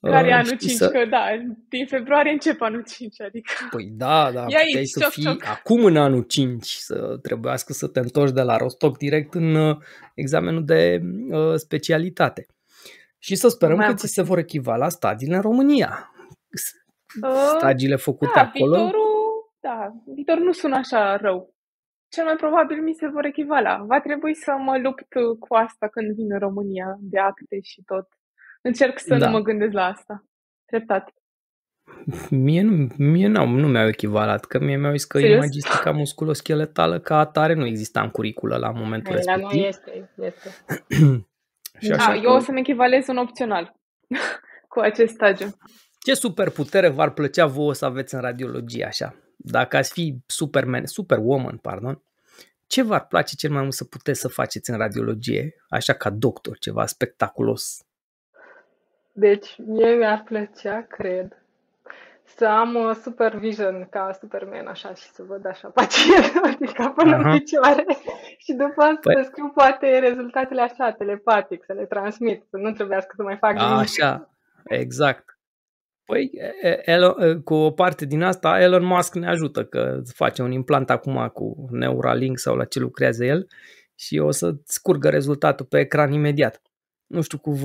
Care uh, e anul 5? Să... Că da, din februarie încep anul 5, adică... Păi da, da, Ia puteai aici, să fii cioc. acum în anul 5, să trebuiască să te întorci de la Rostock direct în uh, examenul de uh, specialitate. Și să sperăm că ți se vor echivala stadiile în România. Oh, stagiile făcute da, acolo. Viitorul, da, viitorul nu sună așa rău. Cel mai probabil mi se vor echivala. Va trebui să mă lupt cu asta când vin în România, de acte și tot. Încerc să da. nu mă gândesc la asta. Treptat. Mie, nu, mie nu, nu mi-au echivalat, că mie mi-au zis că Serios? magistica musculoscheletală ca atare nu exista în curiculă la momentul Hai, respectiv. La noi este, este. Și da, așa eu că... o să-mi echivalez un opțional cu acest stagiu. Ce superputere v-ar plăcea vouă să aveți în radiologie așa? Dacă ați fi Superman, Superwoman, pardon, ce v-ar place cel mai mult să puteți să faceți în radiologie, așa ca doctor, ceva spectaculos? Deci, mie mi-ar plăcea, cred, să am o uh, supervision ca Superman așa și să văd așa pacientul, adică până în picioare și după asta păi... scriu poate rezultatele așa, telepatic, să le transmit, să nu trebuiască să mai fac nimic. Așa, exact. Păi, Elon, cu o parte din asta, Elon Musk ne ajută că îți face un implant acum cu Neuralink sau la ce lucrează el și o să scurgă rezultatul pe ecran imediat. Nu știu cu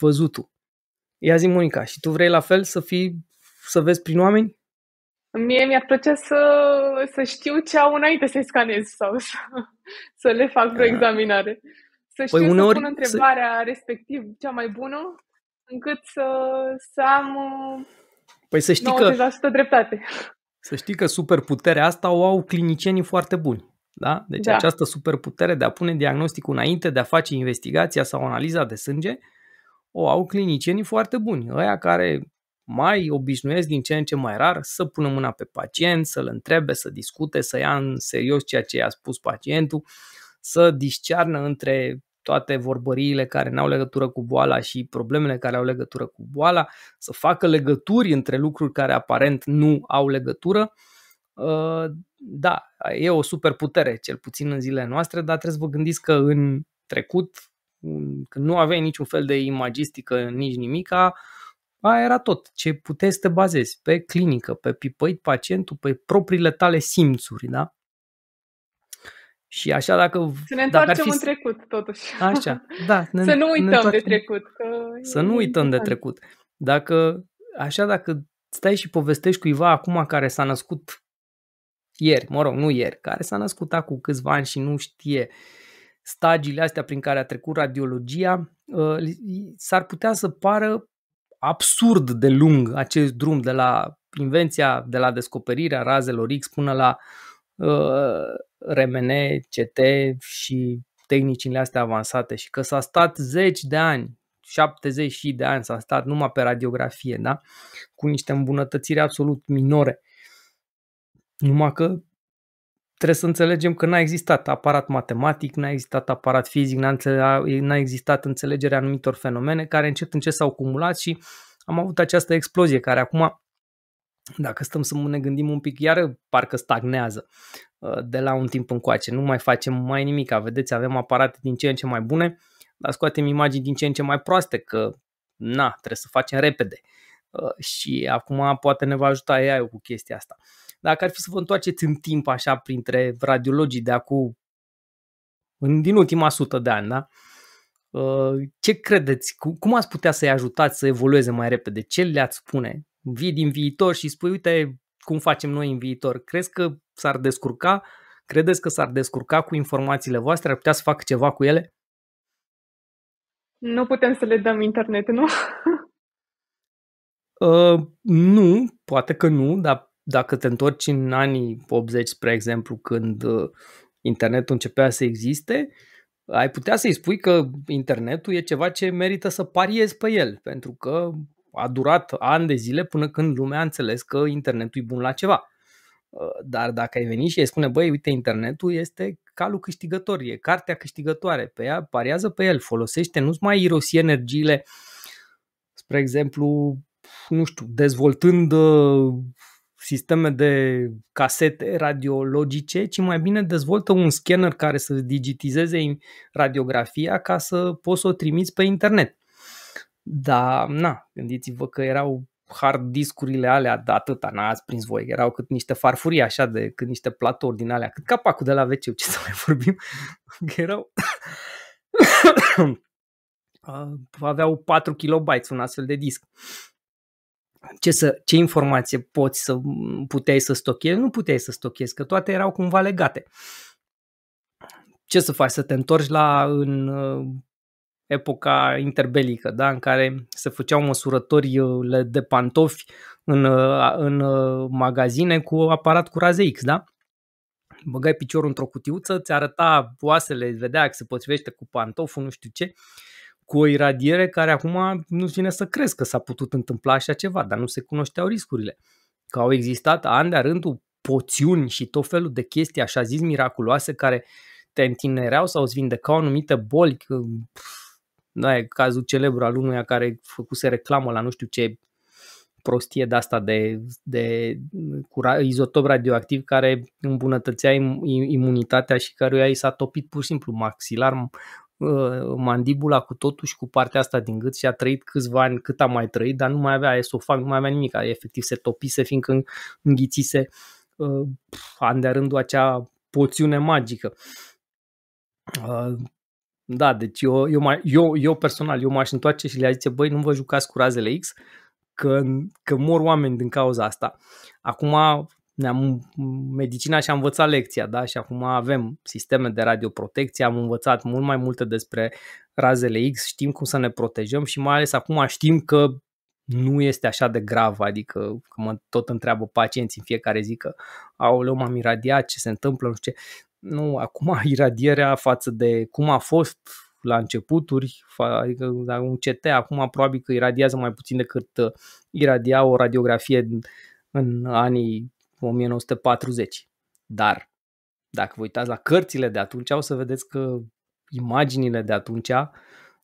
văzutul. Ia zi, Monica, și tu vrei la fel să fii, să vezi prin oameni? Mie mi-ar plăcea să, să știu ce au înainte să-i scanez sau să, să le fac vreo da. examinare. Să păi știu păi să pun întrebarea să... respectiv cea mai bună, încât să, să am uh, păi să știi 90% că, dreptate. Să știi că superputerea asta o au clinicienii foarte buni. Da? Deci da. această superputere de a pune diagnosticul înainte, de a face investigația sau analiza de sânge, o au clinicienii foarte buni. Ăia care mai obișnuiesc din ce în ce mai rar să pună mâna pe pacient, să-l întrebe, să discute, să ia în serios ceea ce i-a spus pacientul, să discearnă între toate vorbăriile care n-au legătură cu boala și problemele care au legătură cu boala, să facă legături între lucruri care aparent nu au legătură. Uh, da, e o super putere, cel puțin în zilele noastre, dar trebuie să vă gândiți că în trecut, când nu aveai niciun fel de imagistică, nici nimica, uh, Aia era tot. Ce puteai să te bazezi pe clinică, pe pipăit pacientul, pe propriile tale simțuri, da? Și așa dacă... Să ne întoarcem dacă fi... în trecut, totuși. Așa, da. Ne, să nu uităm ne de trecut. Că să nu uităm important. de trecut. Dacă, așa dacă stai și povestești cuiva acum care s-a născut ieri, mă rog, nu ieri, care s-a născut acum câțiva ani și nu știe stagiile astea prin care a trecut radiologia, ă, s-ar putea să pară absurd de lung acest drum de la invenția, de la descoperirea razelor X până la uh, RMN, CT și tehnicile astea avansate și că s-a stat zeci de ani, 70 și de ani s-a stat numai pe radiografie, da? cu niște îmbunătățiri absolut minore. Numai că trebuie să înțelegem că n-a existat aparat matematic, n-a existat aparat fizic, n-a, n-a existat înțelegerea anumitor fenomene care încet încet s-au acumulat și am avut această explozie care acum, dacă stăm să ne gândim un pic, iar, parcă stagnează uh, de la un timp încoace. Nu mai facem mai nimic. Vedeți, avem aparate din ce în ce mai bune, dar scoatem imagini din ce în ce mai proaste, că na, trebuie să facem repede. Uh, și acum poate ne va ajuta ai cu chestia asta dacă ar fi să vă întoarceți în timp așa printre radiologii de acum, în, din ultima sută de ani, da? Uh, ce credeți? Cum ați putea să-i ajutați să evolueze mai repede? Ce le-ați spune? Vii din viitor și spui, uite cum facem noi în viitor. Crezi că s-ar descurca? Credeți că s-ar descurca cu informațiile voastre? Ar putea să facă ceva cu ele? Nu putem să le dăm internet, nu? Uh, nu, poate că nu, dar dacă te întorci în anii 80, spre exemplu, când uh, internetul începea să existe, ai putea să-i spui că internetul e ceva ce merită să pariezi pe el, pentru că a durat ani de zile până când lumea a înțeles că internetul e bun la ceva. Uh, dar dacă ai venit și ai spune, băi, uite, internetul este calul câștigător, e cartea câștigătoare, pe ea, pariază pe el, folosește, nu-ți mai irosi energiile, spre exemplu, nu știu, dezvoltând uh, sisteme de casete radiologice, ci mai bine dezvoltă un scanner care să digitizeze radiografia ca să poți să o trimiți pe internet. Dar, na, gândiți-vă că erau hard discurile alea de atâta, n-ați prins voi, erau cât niște farfurii așa, de cât niște platouri din alea, cât capacul de la wc ce să mai vorbim, că erau... Ah, aveau 4 kilobytes un astfel de disc ce, să, ce informație poți să puteai să stochezi, nu puteai să stochezi, că toate erau cumva legate. Ce să faci, să te întorci la în uh, epoca interbelică, da, în care se făceau măsurători uh, de pantofi în, uh, în magazine cu aparat cu raze X, da? Băgai piciorul într-o cutiuță, ți arăta oasele, vedea că se potrivește cu pantoful, nu știu ce. Uh, cu o iradiere care acum nu vine să crezi că s-a putut întâmpla așa ceva, dar nu se cunoșteau riscurile. Că au existat ani de rândul poțiuni și tot felul de chestii așa zis miraculoase care te întinereau sau îți vindecau anumite boli. Da, e cazul celebru al unuia care făcuse reclamă la nu știu ce prostie de asta de, de cura, izotop radioactiv care îmbunătățea imunitatea și căruia i s-a topit pur și simplu maxilar, Uh, mandibula cu totul și cu partea asta din gât și a trăit câțiva ani cât a mai trăit, dar nu mai avea esofag, nu mai avea nimic, efectiv se topise fiindcă înghițise uh, an de rândul acea poțiune magică. Uh, da, deci eu, eu, mai, eu, eu personal, eu m-aș întoarce și le a zice, băi, nu vă jucați cu razele X, că, că mor oameni din cauza asta. Acum, ne-am, medicina și-a învățat lecția, da? Și acum avem sisteme de radioprotecție, am învățat mult mai multe despre razele X, știm cum să ne protejăm și mai ales acum știm că nu este așa de grav, adică că mă tot întreabă pacienții în fiecare zi că au m-am iradiat, ce se întâmplă, nu știu ce. Nu, acum iradierea față de cum a fost la începuturi, adică da, un CT acum probabil că iradiază mai puțin decât uh, iradia o radiografie în, în anii 1940. Dar dacă vă uitați la cărțile de atunci, o să vedeți că imaginile de atunci,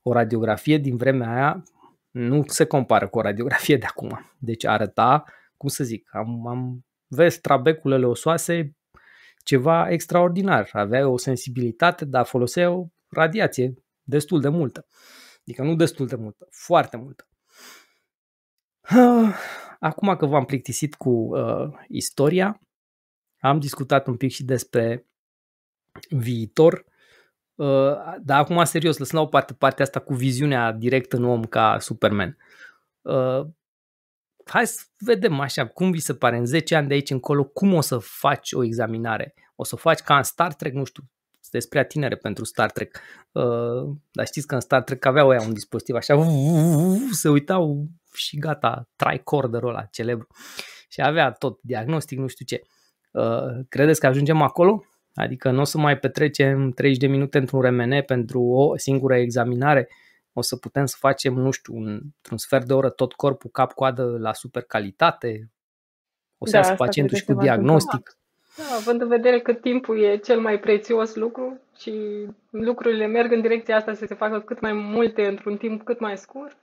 o radiografie din vremea aia nu se compară cu o radiografie de acum. Deci arăta, cum să zic, am, am vezi trabeculele osoase ceva extraordinar. Avea o sensibilitate, dar folosea o radiație destul de multă. Adică nu destul de multă, foarte multă. Ah, Acum că v-am plictisit cu uh, istoria, am discutat un pic și despre viitor, uh, dar acum serios, lăsăm la o parte partea asta cu viziunea directă în om ca Superman. Uh, hai să vedem așa, cum vi se pare în 10 ani de aici încolo, cum o să faci o examinare? O să o faci ca în Star Trek, nu știu, sunteți prea tinere pentru Star Trek, uh, dar știți că în Star Trek aveau ea un dispozitiv așa, uh, uh, se uitau și gata, tricorderul ăla celebru. Și avea tot diagnostic, nu știu ce. Uh, credeți că ajungem acolo? Adică nu o să mai petrecem 30 de minute într-un RMN pentru o singură examinare. O să putem să facem, nu știu, într-un sfert de oră tot corpul cap-coadă la super calitate. O să da, iasă pacientul și cu diagnostic. Da, având în vedere că timpul e cel mai prețios lucru și lucrurile merg în direcția asta să se facă cât mai multe într-un timp cât mai scurt,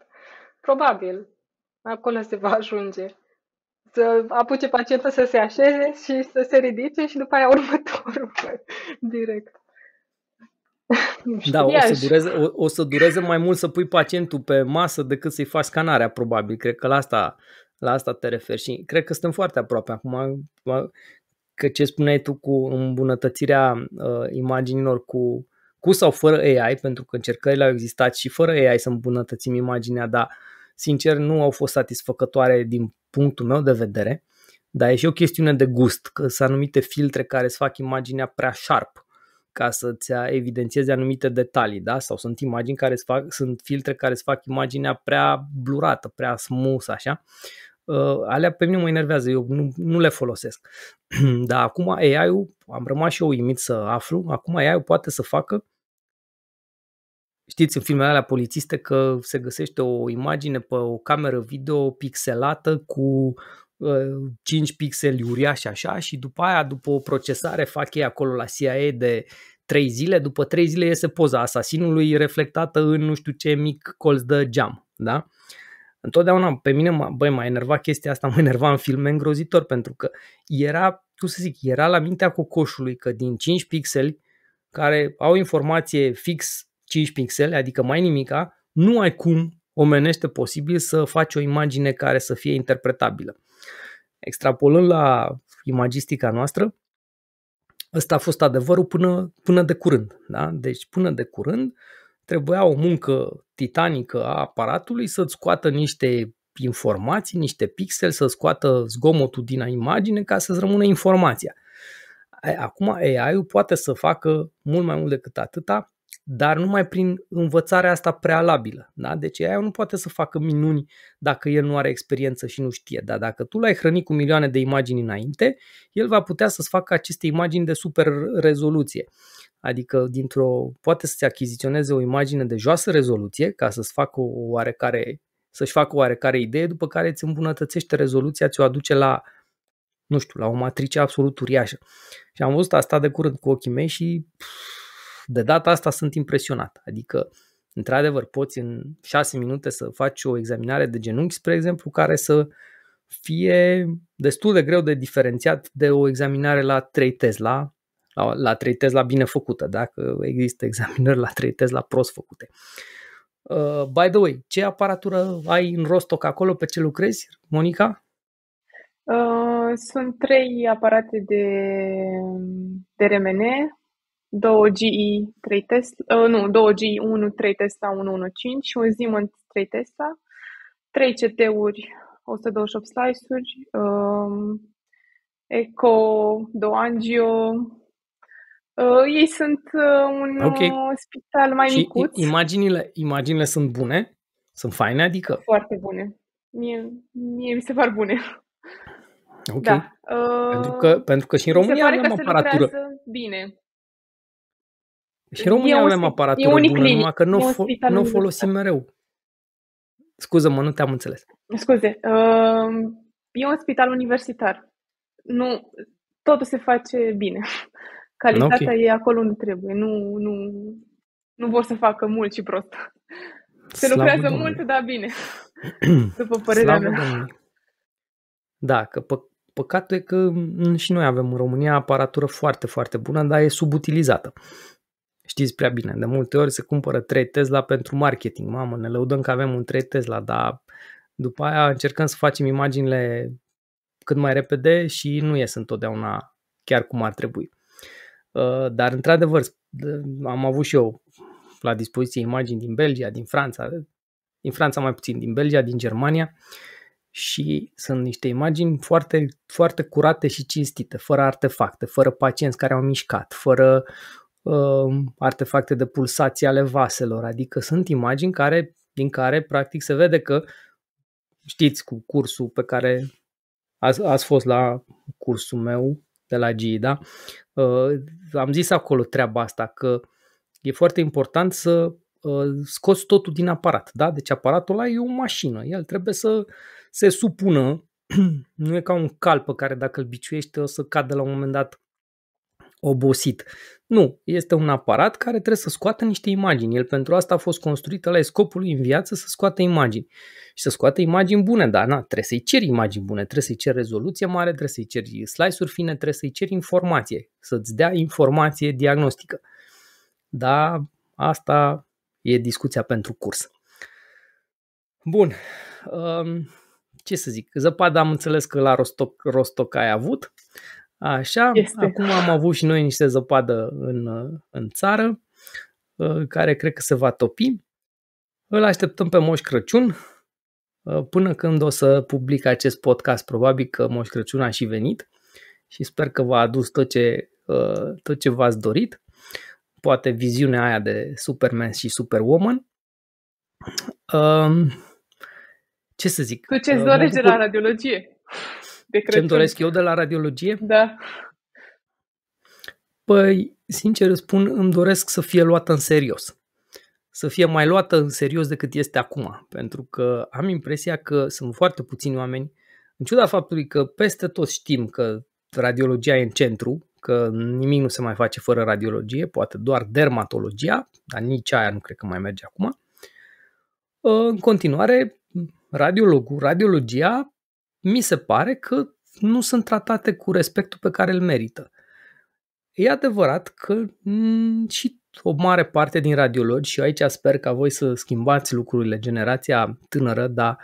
probabil Acolo se va ajunge. Să apuce pacientul să se așeze și să se ridice și după aia următorul direct. Da, o să, dureze, o, o să dureze mai mult să pui pacientul pe masă decât să-i faci scanarea, probabil. Cred că la asta, la asta te referi și cred că suntem foarte aproape acum. Că ce spuneai tu cu îmbunătățirea uh, imaginilor cu, cu sau fără AI, pentru că încercările au existat și fără AI să îmbunătățim imaginea, dar uh, sincer, nu au fost satisfăcătoare din punctul meu de vedere, dar e și o chestiune de gust, că sunt anumite filtre care îți fac imaginea prea sharp ca să-ți evidențieze anumite detalii, da? Sau sunt imagini care îți fac, sunt filtre care îți fac imaginea prea blurată, prea smus, așa. Uh, alea pe mine mă enervează, eu nu, nu le folosesc. Dar acum AI-ul, am rămas și eu uimit să aflu, acum AI-ul poate să facă știți în filmele alea polițiste că se găsește o imagine pe o cameră video pixelată cu 5 ă, pixeli uriași așa și după aia, după o procesare, fac ei acolo la CIA de 3 zile, după 3 zile iese poza asasinului reflectată în nu știu ce mic colț de geam, da? Întotdeauna pe mine, mă băi, m-a chestia asta, mă enerva în filme îngrozitor pentru că era, cum să zic, era la mintea cocoșului că din 5 pixeli care au informație fix 5 pixele, adică mai nimica, nu ai cum omenește posibil să faci o imagine care să fie interpretabilă. Extrapolând la imagistica noastră, ăsta a fost adevărul până, până de curând. Da? Deci până de curând trebuia o muncă titanică a aparatului să-ți scoată niște informații, niște pixeli, să scoată zgomotul din imagine ca să-ți rămână informația. Acum AI-ul poate să facă mult mai mult decât atâta, dar numai prin învățarea asta prealabilă. Da? Deci ea nu poate să facă minuni dacă el nu are experiență și nu știe. Dar dacă tu l-ai hrănit cu milioane de imagini înainte, el va putea să-ți facă aceste imagini de super rezoluție. Adică dintr-o, poate să-ți achiziționeze o imagine de joasă rezoluție ca să-ți facă o oarecare, să-și facă o oarecare idee, după care îți îmbunătățește rezoluția, ți-o aduce la nu știu, la o matrice absolut uriașă. Și am văzut asta de curând cu ochii mei și pff, de data asta sunt impresionat. Adică, într-adevăr, poți în 6 minute să faci o examinare de genunchi, spre exemplu, care să fie destul de greu de diferențiat de o examinare la 3 Tesla, la, la 3 Tesla bine făcută, dacă există examinări la 3 Tesla prost făcute. Uh, by the way, ce aparatură ai în Rostock acolo, pe ce lucrezi, Monica? Uh, sunt trei aparate de, de RMN, 2 GE 3 Tesla, uh, nu, 2 GE 1 3 Tesla 115 și un Siemens 3 Tesla, 3 CT-uri 128 slice-uri, um, Eco, Doangio. Uh, ei sunt uh, un okay. Uh, spital mai și micuț. Imaginile, imaginile sunt bune? Sunt faine, adică? Foarte bune. Mie, mie mi se par bune. Ok. Da. Uh, pentru, că, pentru că și în România avem aparatură. bine. Și în România avem aparatură bună, clinic, numai că nu o fo- nu folosim mereu. Scuză-mă, nu te-am înțeles. Scuze. Uh, e un spital universitar. Nu, totul se face bine. Calitatea okay. e acolo unde trebuie. Nu, nu, nu vor să facă mult și prost. Se Slavă lucrează Domnului. mult, dar bine. După părerea Slavă mea. Domnului. Da, că pă- păcatul e că și noi avem în România aparatură foarte, foarte bună, dar e subutilizată. Știți prea bine, de multe ori se cumpără 3 Tesla pentru marketing. Mamă, ne lăudăm că avem un 3 Tesla, dar după aia încercăm să facem imaginile cât mai repede și nu ies întotdeauna chiar cum ar trebui. Uh, dar, într-adevăr, uh, am avut și eu la dispoziție imagini din Belgia, din Franța, din Franța mai puțin, din Belgia, din Germania și sunt niște imagini foarte, foarte curate și cinstite, fără artefacte, fără pacienți care au mișcat, fără uh, artefacte de pulsație ale vaselor, adică sunt imagini care, din care practic se vede că știți cu cursul pe care ați, ați fost la cursul meu de la GI, da? Uh, am zis acolo treaba asta, că e foarte important să uh, scoți totul din aparat, da? Deci aparatul ăla e o mașină, el trebuie să se supună, nu e ca un cal pe care dacă îl biciuiești o să cadă la un moment dat obosit. Nu, este un aparat care trebuie să scoată niște imagini. El pentru asta a fost construit, la scopul lui în viață să scoată imagini. Și să scoată imagini bune, dar na, trebuie să-i ceri imagini bune, trebuie să-i ceri rezoluție mare, trebuie să-i ceri slice-uri fine, trebuie să-i ceri informație, să-ți dea informație diagnostică. Da, asta e discuția pentru curs. Bun, um, ce să zic, zăpada am înțeles că la Rostoc, Rostoc ai avut, Așa, este. acum am avut și noi niște zăpadă în, în țară, ă, care cred că se va topi. Îl așteptăm pe Moș Crăciun, ă, până când o să public acest podcast, probabil că Moș Crăciun a și venit și sper că v-a adus tot ce, ă, tot ce v-ați dorit, poate viziunea aia de Superman și Superwoman. ce să zic? Tu ce-ți dorești de la radiologie? de Crăciun. ce doresc eu de la radiologie? Da. Păi, sincer spun, îmi doresc să fie luată în serios. Să fie mai luată în serios decât este acum, pentru că am impresia că sunt foarte puțini oameni, în ciuda faptului că peste tot știm că radiologia e în centru, că nimic nu se mai face fără radiologie, poate doar dermatologia, dar nici aia nu cred că mai merge acum. În continuare, radiologul, radiologia mi se pare că nu sunt tratate cu respectul pe care îl merită. E adevărat că mm, și o mare parte din radiologi, și aici sper ca voi să schimbați lucrurile, generația tânără, dar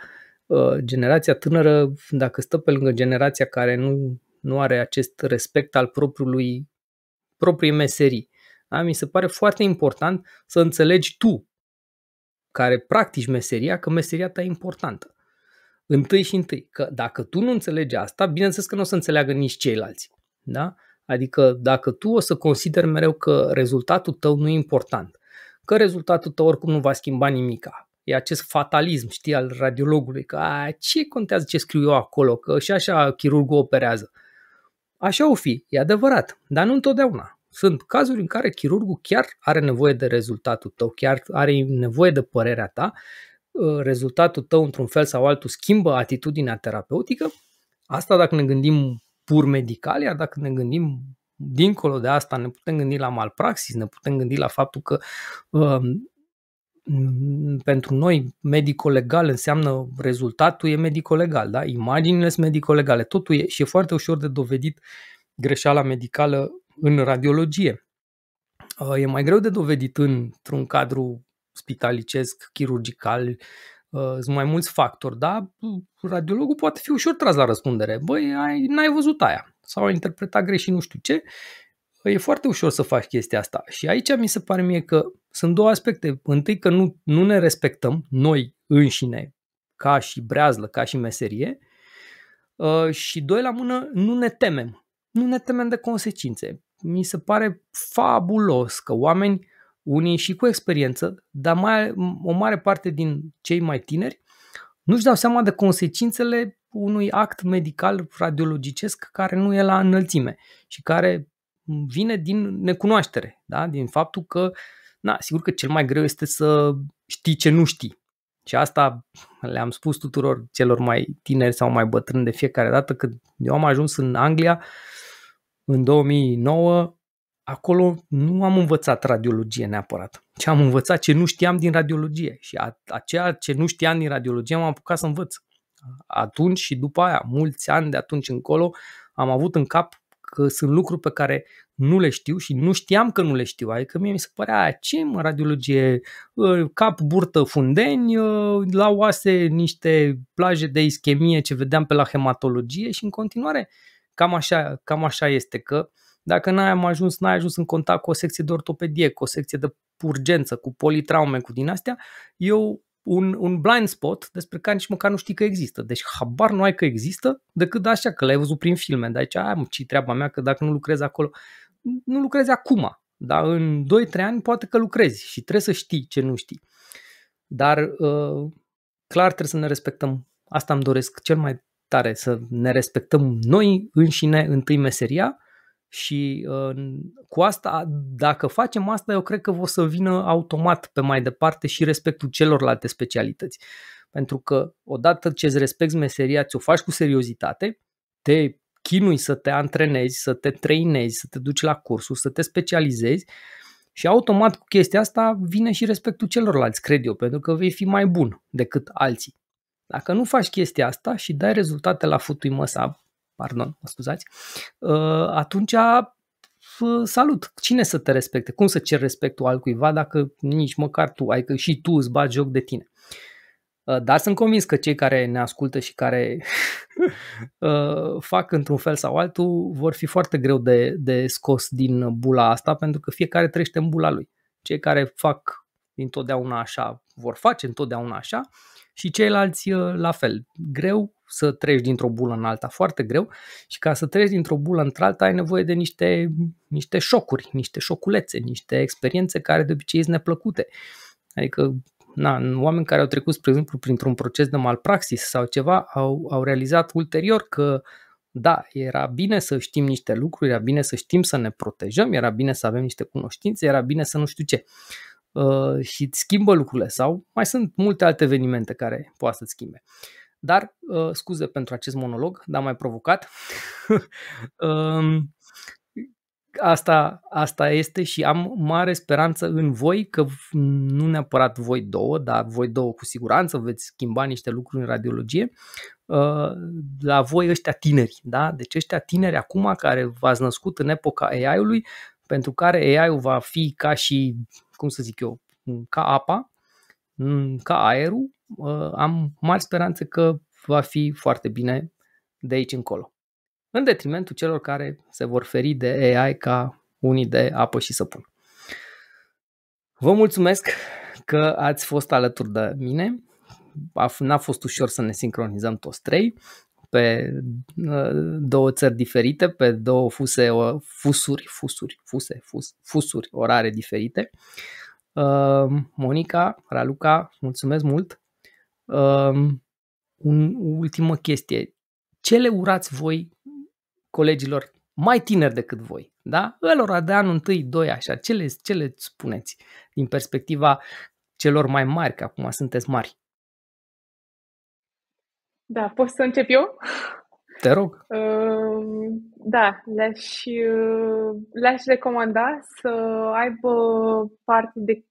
uh, generația tânără, dacă stă pe lângă generația care nu, nu are acest respect al propriului, proprii meserii, da? mi se pare foarte important să înțelegi tu, care practici meseria, că meseria ta e importantă întâi și întâi. Că dacă tu nu înțelegi asta, bineînțeles că nu o să înțeleagă nici ceilalți. Da? Adică dacă tu o să consideri mereu că rezultatul tău nu e important, că rezultatul tău oricum nu va schimba nimica, e acest fatalism, știi, al radiologului, că a, ce contează ce scriu eu acolo, că și așa chirurgul operează. Așa o fi, e adevărat, dar nu întotdeauna. Sunt cazuri în care chirurgul chiar are nevoie de rezultatul tău, chiar are nevoie de părerea ta Uh, rezultatul tău într-un fel sau altul schimbă atitudinea terapeutică, asta dacă ne gândim pur medical, iar dacă ne gândim dincolo de asta, ne putem gândi la malpraxis, ne putem gândi la faptul că uh, pentru noi medico-legal înseamnă rezultatul e medico-legal, da? imaginile sunt medico-legale, totul e și e foarte ușor de dovedit greșeala medicală în radiologie. Uh, e mai greu de dovedit într-un cadru spitalicesc, chirurgical, uh, sunt mai mulți factori, dar radiologul poate fi ușor tras la răspundere. Băi, ai, n-ai văzut aia sau ai interpretat greșit nu știu ce. E foarte ușor să faci chestia asta. Și aici mi se pare mie că sunt două aspecte. Întâi că nu, nu ne respectăm noi înșine ca și breazlă, ca și meserie uh, și doi la mână nu ne temem. Nu ne temem de consecințe. Mi se pare fabulos că oameni unii și cu experiență, dar mai, o mare parte din cei mai tineri nu-și dau seama de consecințele unui act medical radiologicesc care nu e la înălțime și care vine din necunoaștere, da? din faptul că, na, sigur că cel mai greu este să știi ce nu știi. Și asta le-am spus tuturor celor mai tineri sau mai bătrâni de fiecare dată când eu am ajuns în Anglia în 2009 acolo nu am învățat radiologie neapărat, ci am învățat ce nu știam din radiologie și a, a ceea ce nu știam din radiologie am apucat să învăț. Atunci și după aia, mulți ani de atunci încolo, am avut în cap că sunt lucruri pe care nu le știu și nu știam că nu le știu. Adică mie mi se părea aia, ce mă, radiologie, ă, cap, burtă, fundeni, ă, la oase niște plaje de ischemie ce vedeam pe la hematologie și în continuare cam așa, cam așa este că uh, dacă n-ai ajuns, n-ai ajuns în contact cu o secție de ortopedie, cu o secție de urgență, cu politraume, cu din astea, eu un, un blind spot despre care nici măcar nu știi că există. Deci habar nu ai că există decât de așa, că l-ai văzut prin filme. De aici, am ce treaba mea, că dacă nu lucrezi acolo, nu lucrezi acum. Dar în 2-3 ani poate că lucrezi și trebuie să știi ce nu știi. Dar uh, clar trebuie să ne respectăm. Asta îmi doresc cel mai tare, să ne respectăm noi înșine întâi meseria și uh, cu asta, dacă facem asta, eu cred că o să vină automat pe mai departe și respectul celorlalte specialități. Pentru că odată ce îți respecti meseria, ți-o faci cu seriozitate, te chinui să te antrenezi, să te trainezi să te duci la cursuri, să te specializezi și automat cu chestia asta vine și respectul celorlalți, cred eu, pentru că vei fi mai bun decât alții. Dacă nu faci chestia asta și dai rezultate la futui măsa Pardon, mă scuzați, ă, atunci salut, cine să te respecte? Cum să cer respectul altcuiva dacă nici măcar tu, ai că și tu îți bagi joc de tine? Ă, dar sunt convins că cei care ne ascultă și care ă, fac într-un fel sau altul vor fi foarte greu de, de scos din bula asta pentru că fiecare trăiește în bula lui. Cei care fac dintotdeauna așa vor face întotdeauna așa și ceilalți uh, la fel. Greu să treci dintr-o bulă în alta, foarte greu și ca să treci dintr-o bulă într-alta ai nevoie de niște, niște șocuri, niște șoculețe, niște experiențe care de obicei sunt neplăcute. Adică na, oameni care au trecut, spre exemplu, printr-un proces de malpraxis sau ceva, au, au realizat ulterior că da, era bine să știm niște lucruri, era bine să știm să ne protejăm, era bine să avem niște cunoștințe, era bine să nu știu ce uh, și îți schimbă lucrurile sau mai sunt multe alte evenimente care poate să-ți schimbe. Dar, uh, scuze pentru acest monolog, dar mai provocat. um, asta, asta este și am mare speranță în voi că nu neapărat voi două, dar voi două cu siguranță veți schimba niște lucruri în radiologie uh, la voi ăștia tineri, da? Deci ăștia tineri acum care v-ați născut în epoca AI-ului, pentru care AI-ul va fi ca și cum să zic eu, ca apa, mm, ca aerul, ă, am mari speranțe că va fi foarte bine de aici încolo. În detrimentul celor care se vor feri de AI ca unii de apă și săpun. Vă mulțumesc că ați fost alături de mine. N-a fost ușor să ne sincronizăm toți trei pe uh, două țări diferite, pe două fuse, fusuri, fusuri, fuse, fus, fusuri orare diferite. Uh, Monica, Raluca, mulțumesc mult. Uh, un, ultimă chestie. Ce le urați voi colegilor mai tineri decât voi? Da? Elor de anul întâi, doi, așa. Ce le, ce le spuneți din perspectiva celor mai mari, că acum sunteți mari? Da, pot să încep eu? Te rog. Ehm, da, le-aș, ehm, le-aș recomanda să aibă parte de uh,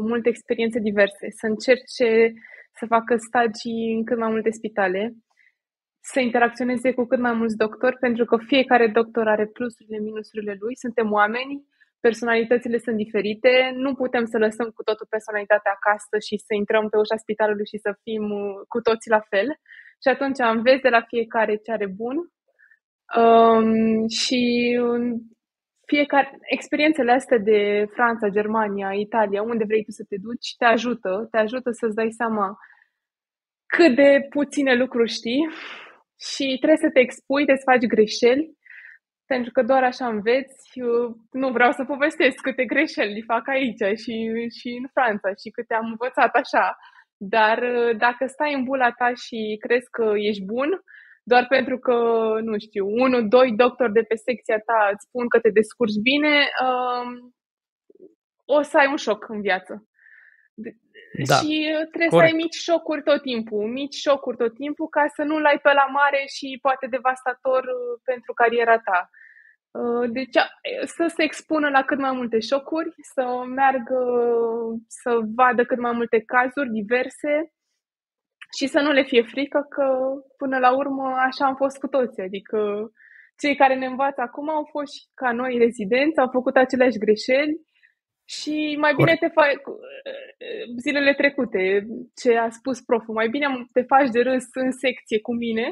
multe experiențe diverse, să încerce să facă stagii în cât mai multe spitale, să interacționeze cu cât mai mulți doctori, pentru că fiecare doctor are plusurile, minusurile lui, suntem oameni, personalitățile sunt diferite, nu putem să lăsăm cu totul personalitatea acasă și să intrăm pe ușa spitalului și să fim uh, cu toții la fel. Și atunci înveți de la fiecare ce are bun um, și um, fiecare, experiențele astea de Franța, Germania, Italia, unde vrei tu să te duci, te ajută, te ajută să-ți dai seama cât de puține lucruri știi și trebuie să te expui, să faci greșeli pentru că doar așa înveți. Nu vreau să povestesc câte greșeli fac aici și, și în Franța și câte am învățat așa. Dar uh, dacă stai în bula ta și crezi că ești bun, doar pentru că, nu știu, unul, doi doctori de pe secția ta îți spun că te descurci bine, um, o să ai un șoc în viață. Da. Și uh, trebuie Corect. să ai mici șocuri tot timpul, mici șocuri tot timpul ca să nu-l ai pe la mare și poate devastator uh, pentru cariera ta. Uh, deci să se expună la cât mai multe șocuri, să meargă, să vadă cât mai multe cazuri diverse și să nu le fie frică că până la urmă așa am fost cu toți. Adică cei care ne învață acum au fost ca noi rezidenți, au făcut aceleași greșeli și mai bine Corect. te faci uh, zilele trecute, ce a spus proful, mai bine te faci de râs în secție cu mine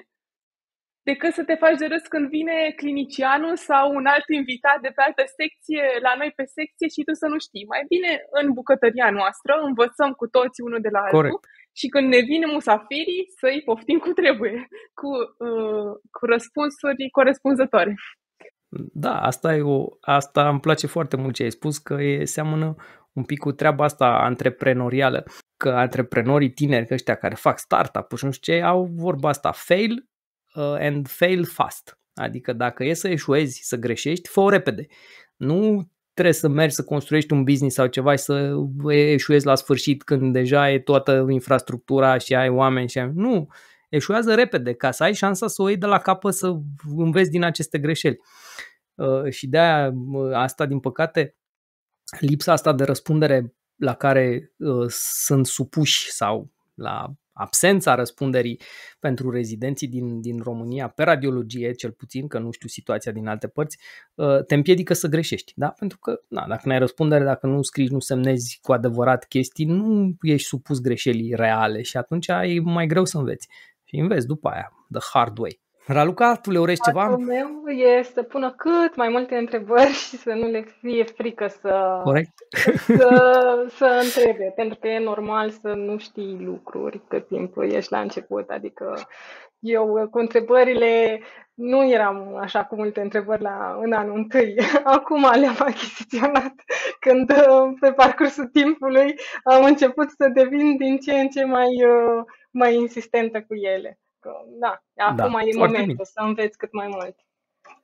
decât să te faci de râs când vine clinicianul sau un alt invitat de pe altă secție, la noi pe secție și tu să nu știi. Mai bine în bucătăria noastră învățăm cu toți unul de la Corect. altul și când ne vine musafirii să-i poftim cu trebuie, cu, uh, cu răspunsuri corespunzătoare. Da, asta, e o, asta îmi place foarte mult ce ai spus, că e, seamănă un pic cu treaba asta antreprenorială, că antreprenorii tineri, că ăștia care fac startup și nu știu ce, au vorba asta, fail uh, and fail fast. Adică dacă e să eșuezi, să greșești, fă repede. Nu trebuie să mergi să construiești un business sau ceva și să eșuezi la sfârșit când deja e toată infrastructura și ai oameni și ai... Nu, eșuează repede ca să ai șansa să o iei de la capă să înveți din aceste greșeli. Uh, și de aia uh, asta, din păcate, lipsa asta de răspundere la care uh, sunt supuși sau la absența răspunderii pentru rezidenții din, din România, pe radiologie cel puțin, că nu știu situația din alte părți, te împiedică să greșești. Da? Pentru că na, dacă nu ai răspundere, dacă nu scrii, nu semnezi cu adevărat chestii, nu ești supus greșelii reale și atunci e mai greu să înveți și înveți după aia, the hard way. Raluca, tu le urești ceva? meu e să pună cât mai multe întrebări și să nu le fie frică să, Corect. să, să întrebe, pentru că e normal să nu știi lucruri cât timp ești la început. Adică eu cu întrebările nu eram așa cu multe întrebări la, în anul întâi. Acum le-am achiziționat când pe parcursul timpului am început să devin din ce în ce mai uh, mai insistentă cu ele. Că, da, da acum da, e momentul bine. să înveți cât mai mult.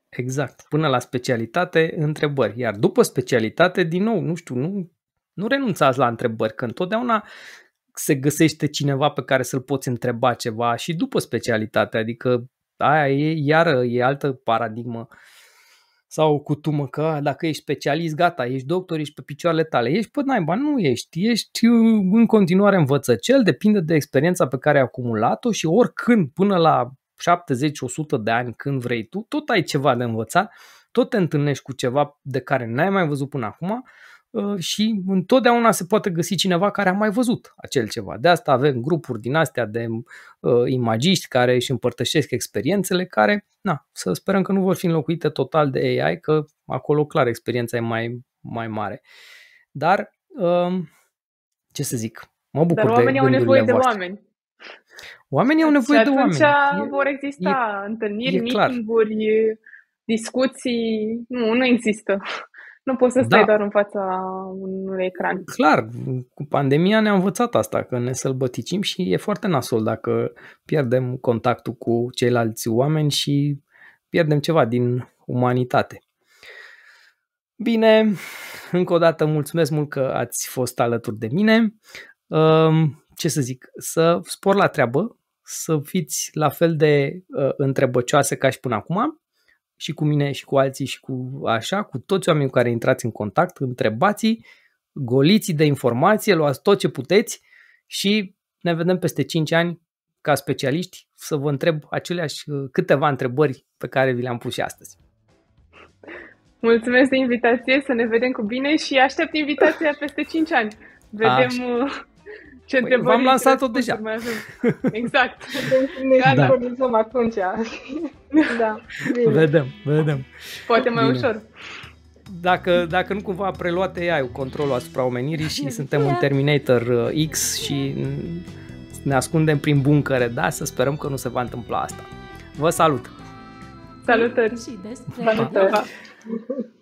Exact. Până la specialitate, întrebări. Iar după specialitate, din nou, nu știu, nu, nu renunțați la întrebări, că întotdeauna se găsește cineva pe care să-l poți întreba ceva și după specialitate, adică aia e iară, e altă paradigmă uh, sau cu tumă că dacă ești specialist, gata, ești doctor, ești pe picioarele tale. Ești pe naiba, nu ești. Ești în continuare învățăcel, depinde de experiența pe care ai acumulat-o și oricând, până la 70-100 de ani, când vrei tu, tot ai ceva de învățat, tot te întâlnești cu ceva de care n-ai mai văzut până acum Uh, și întotdeauna se poate găsi cineva care a mai văzut acel ceva. De asta avem grupuri din astea de uh, imagiști care își împărtășesc experiențele care, na, să sperăm că nu vor fi înlocuite total de AI, că acolo clar experiența e mai, mai mare. Dar, uh, ce să zic, mă bucur Dar oamenii de au nevoie voastre. de oameni. Oamenii au nevoie de oameni. Și atunci vor exista e, întâlniri, e meeting-uri, discuții. Nu, nu există. Nu poți să stai da. doar în fața unui ecran. Clar, cu pandemia ne-a învățat asta, că ne sălbăticim și e foarte nasol dacă pierdem contactul cu ceilalți oameni și pierdem ceva din umanitate. Bine, încă o dată mulțumesc mult că ați fost alături de mine. Ehm, ce să zic, să spor la treabă, să fiți la fel de uh, întrebăcioase ca și până acum și cu mine și cu alții și cu așa, cu toți oamenii cu care intrați în contact, întrebați goliți de informație, luați tot ce puteți și ne vedem peste 5 ani ca specialiști să vă întreb aceleași câteva întrebări pe care vi le-am pus și astăzi. Mulțumesc de invitație, să ne vedem cu bine și aștept invitația peste 5 ani. Vedem Așa. Uh, ce păi, v-am lansat-o deja. Exact. ne da. organizăm atunci. da. Bine. Vedem, vedem. Poate mai bine. ușor. Dacă, dacă nu cumva a preluat AI-ul controlul asupra omenirii și suntem un Terminator uh, X și ne ascundem prin buncăre, da? Să sperăm că nu se va întâmpla asta. Vă salut! Salutări! Și despre... Salutări!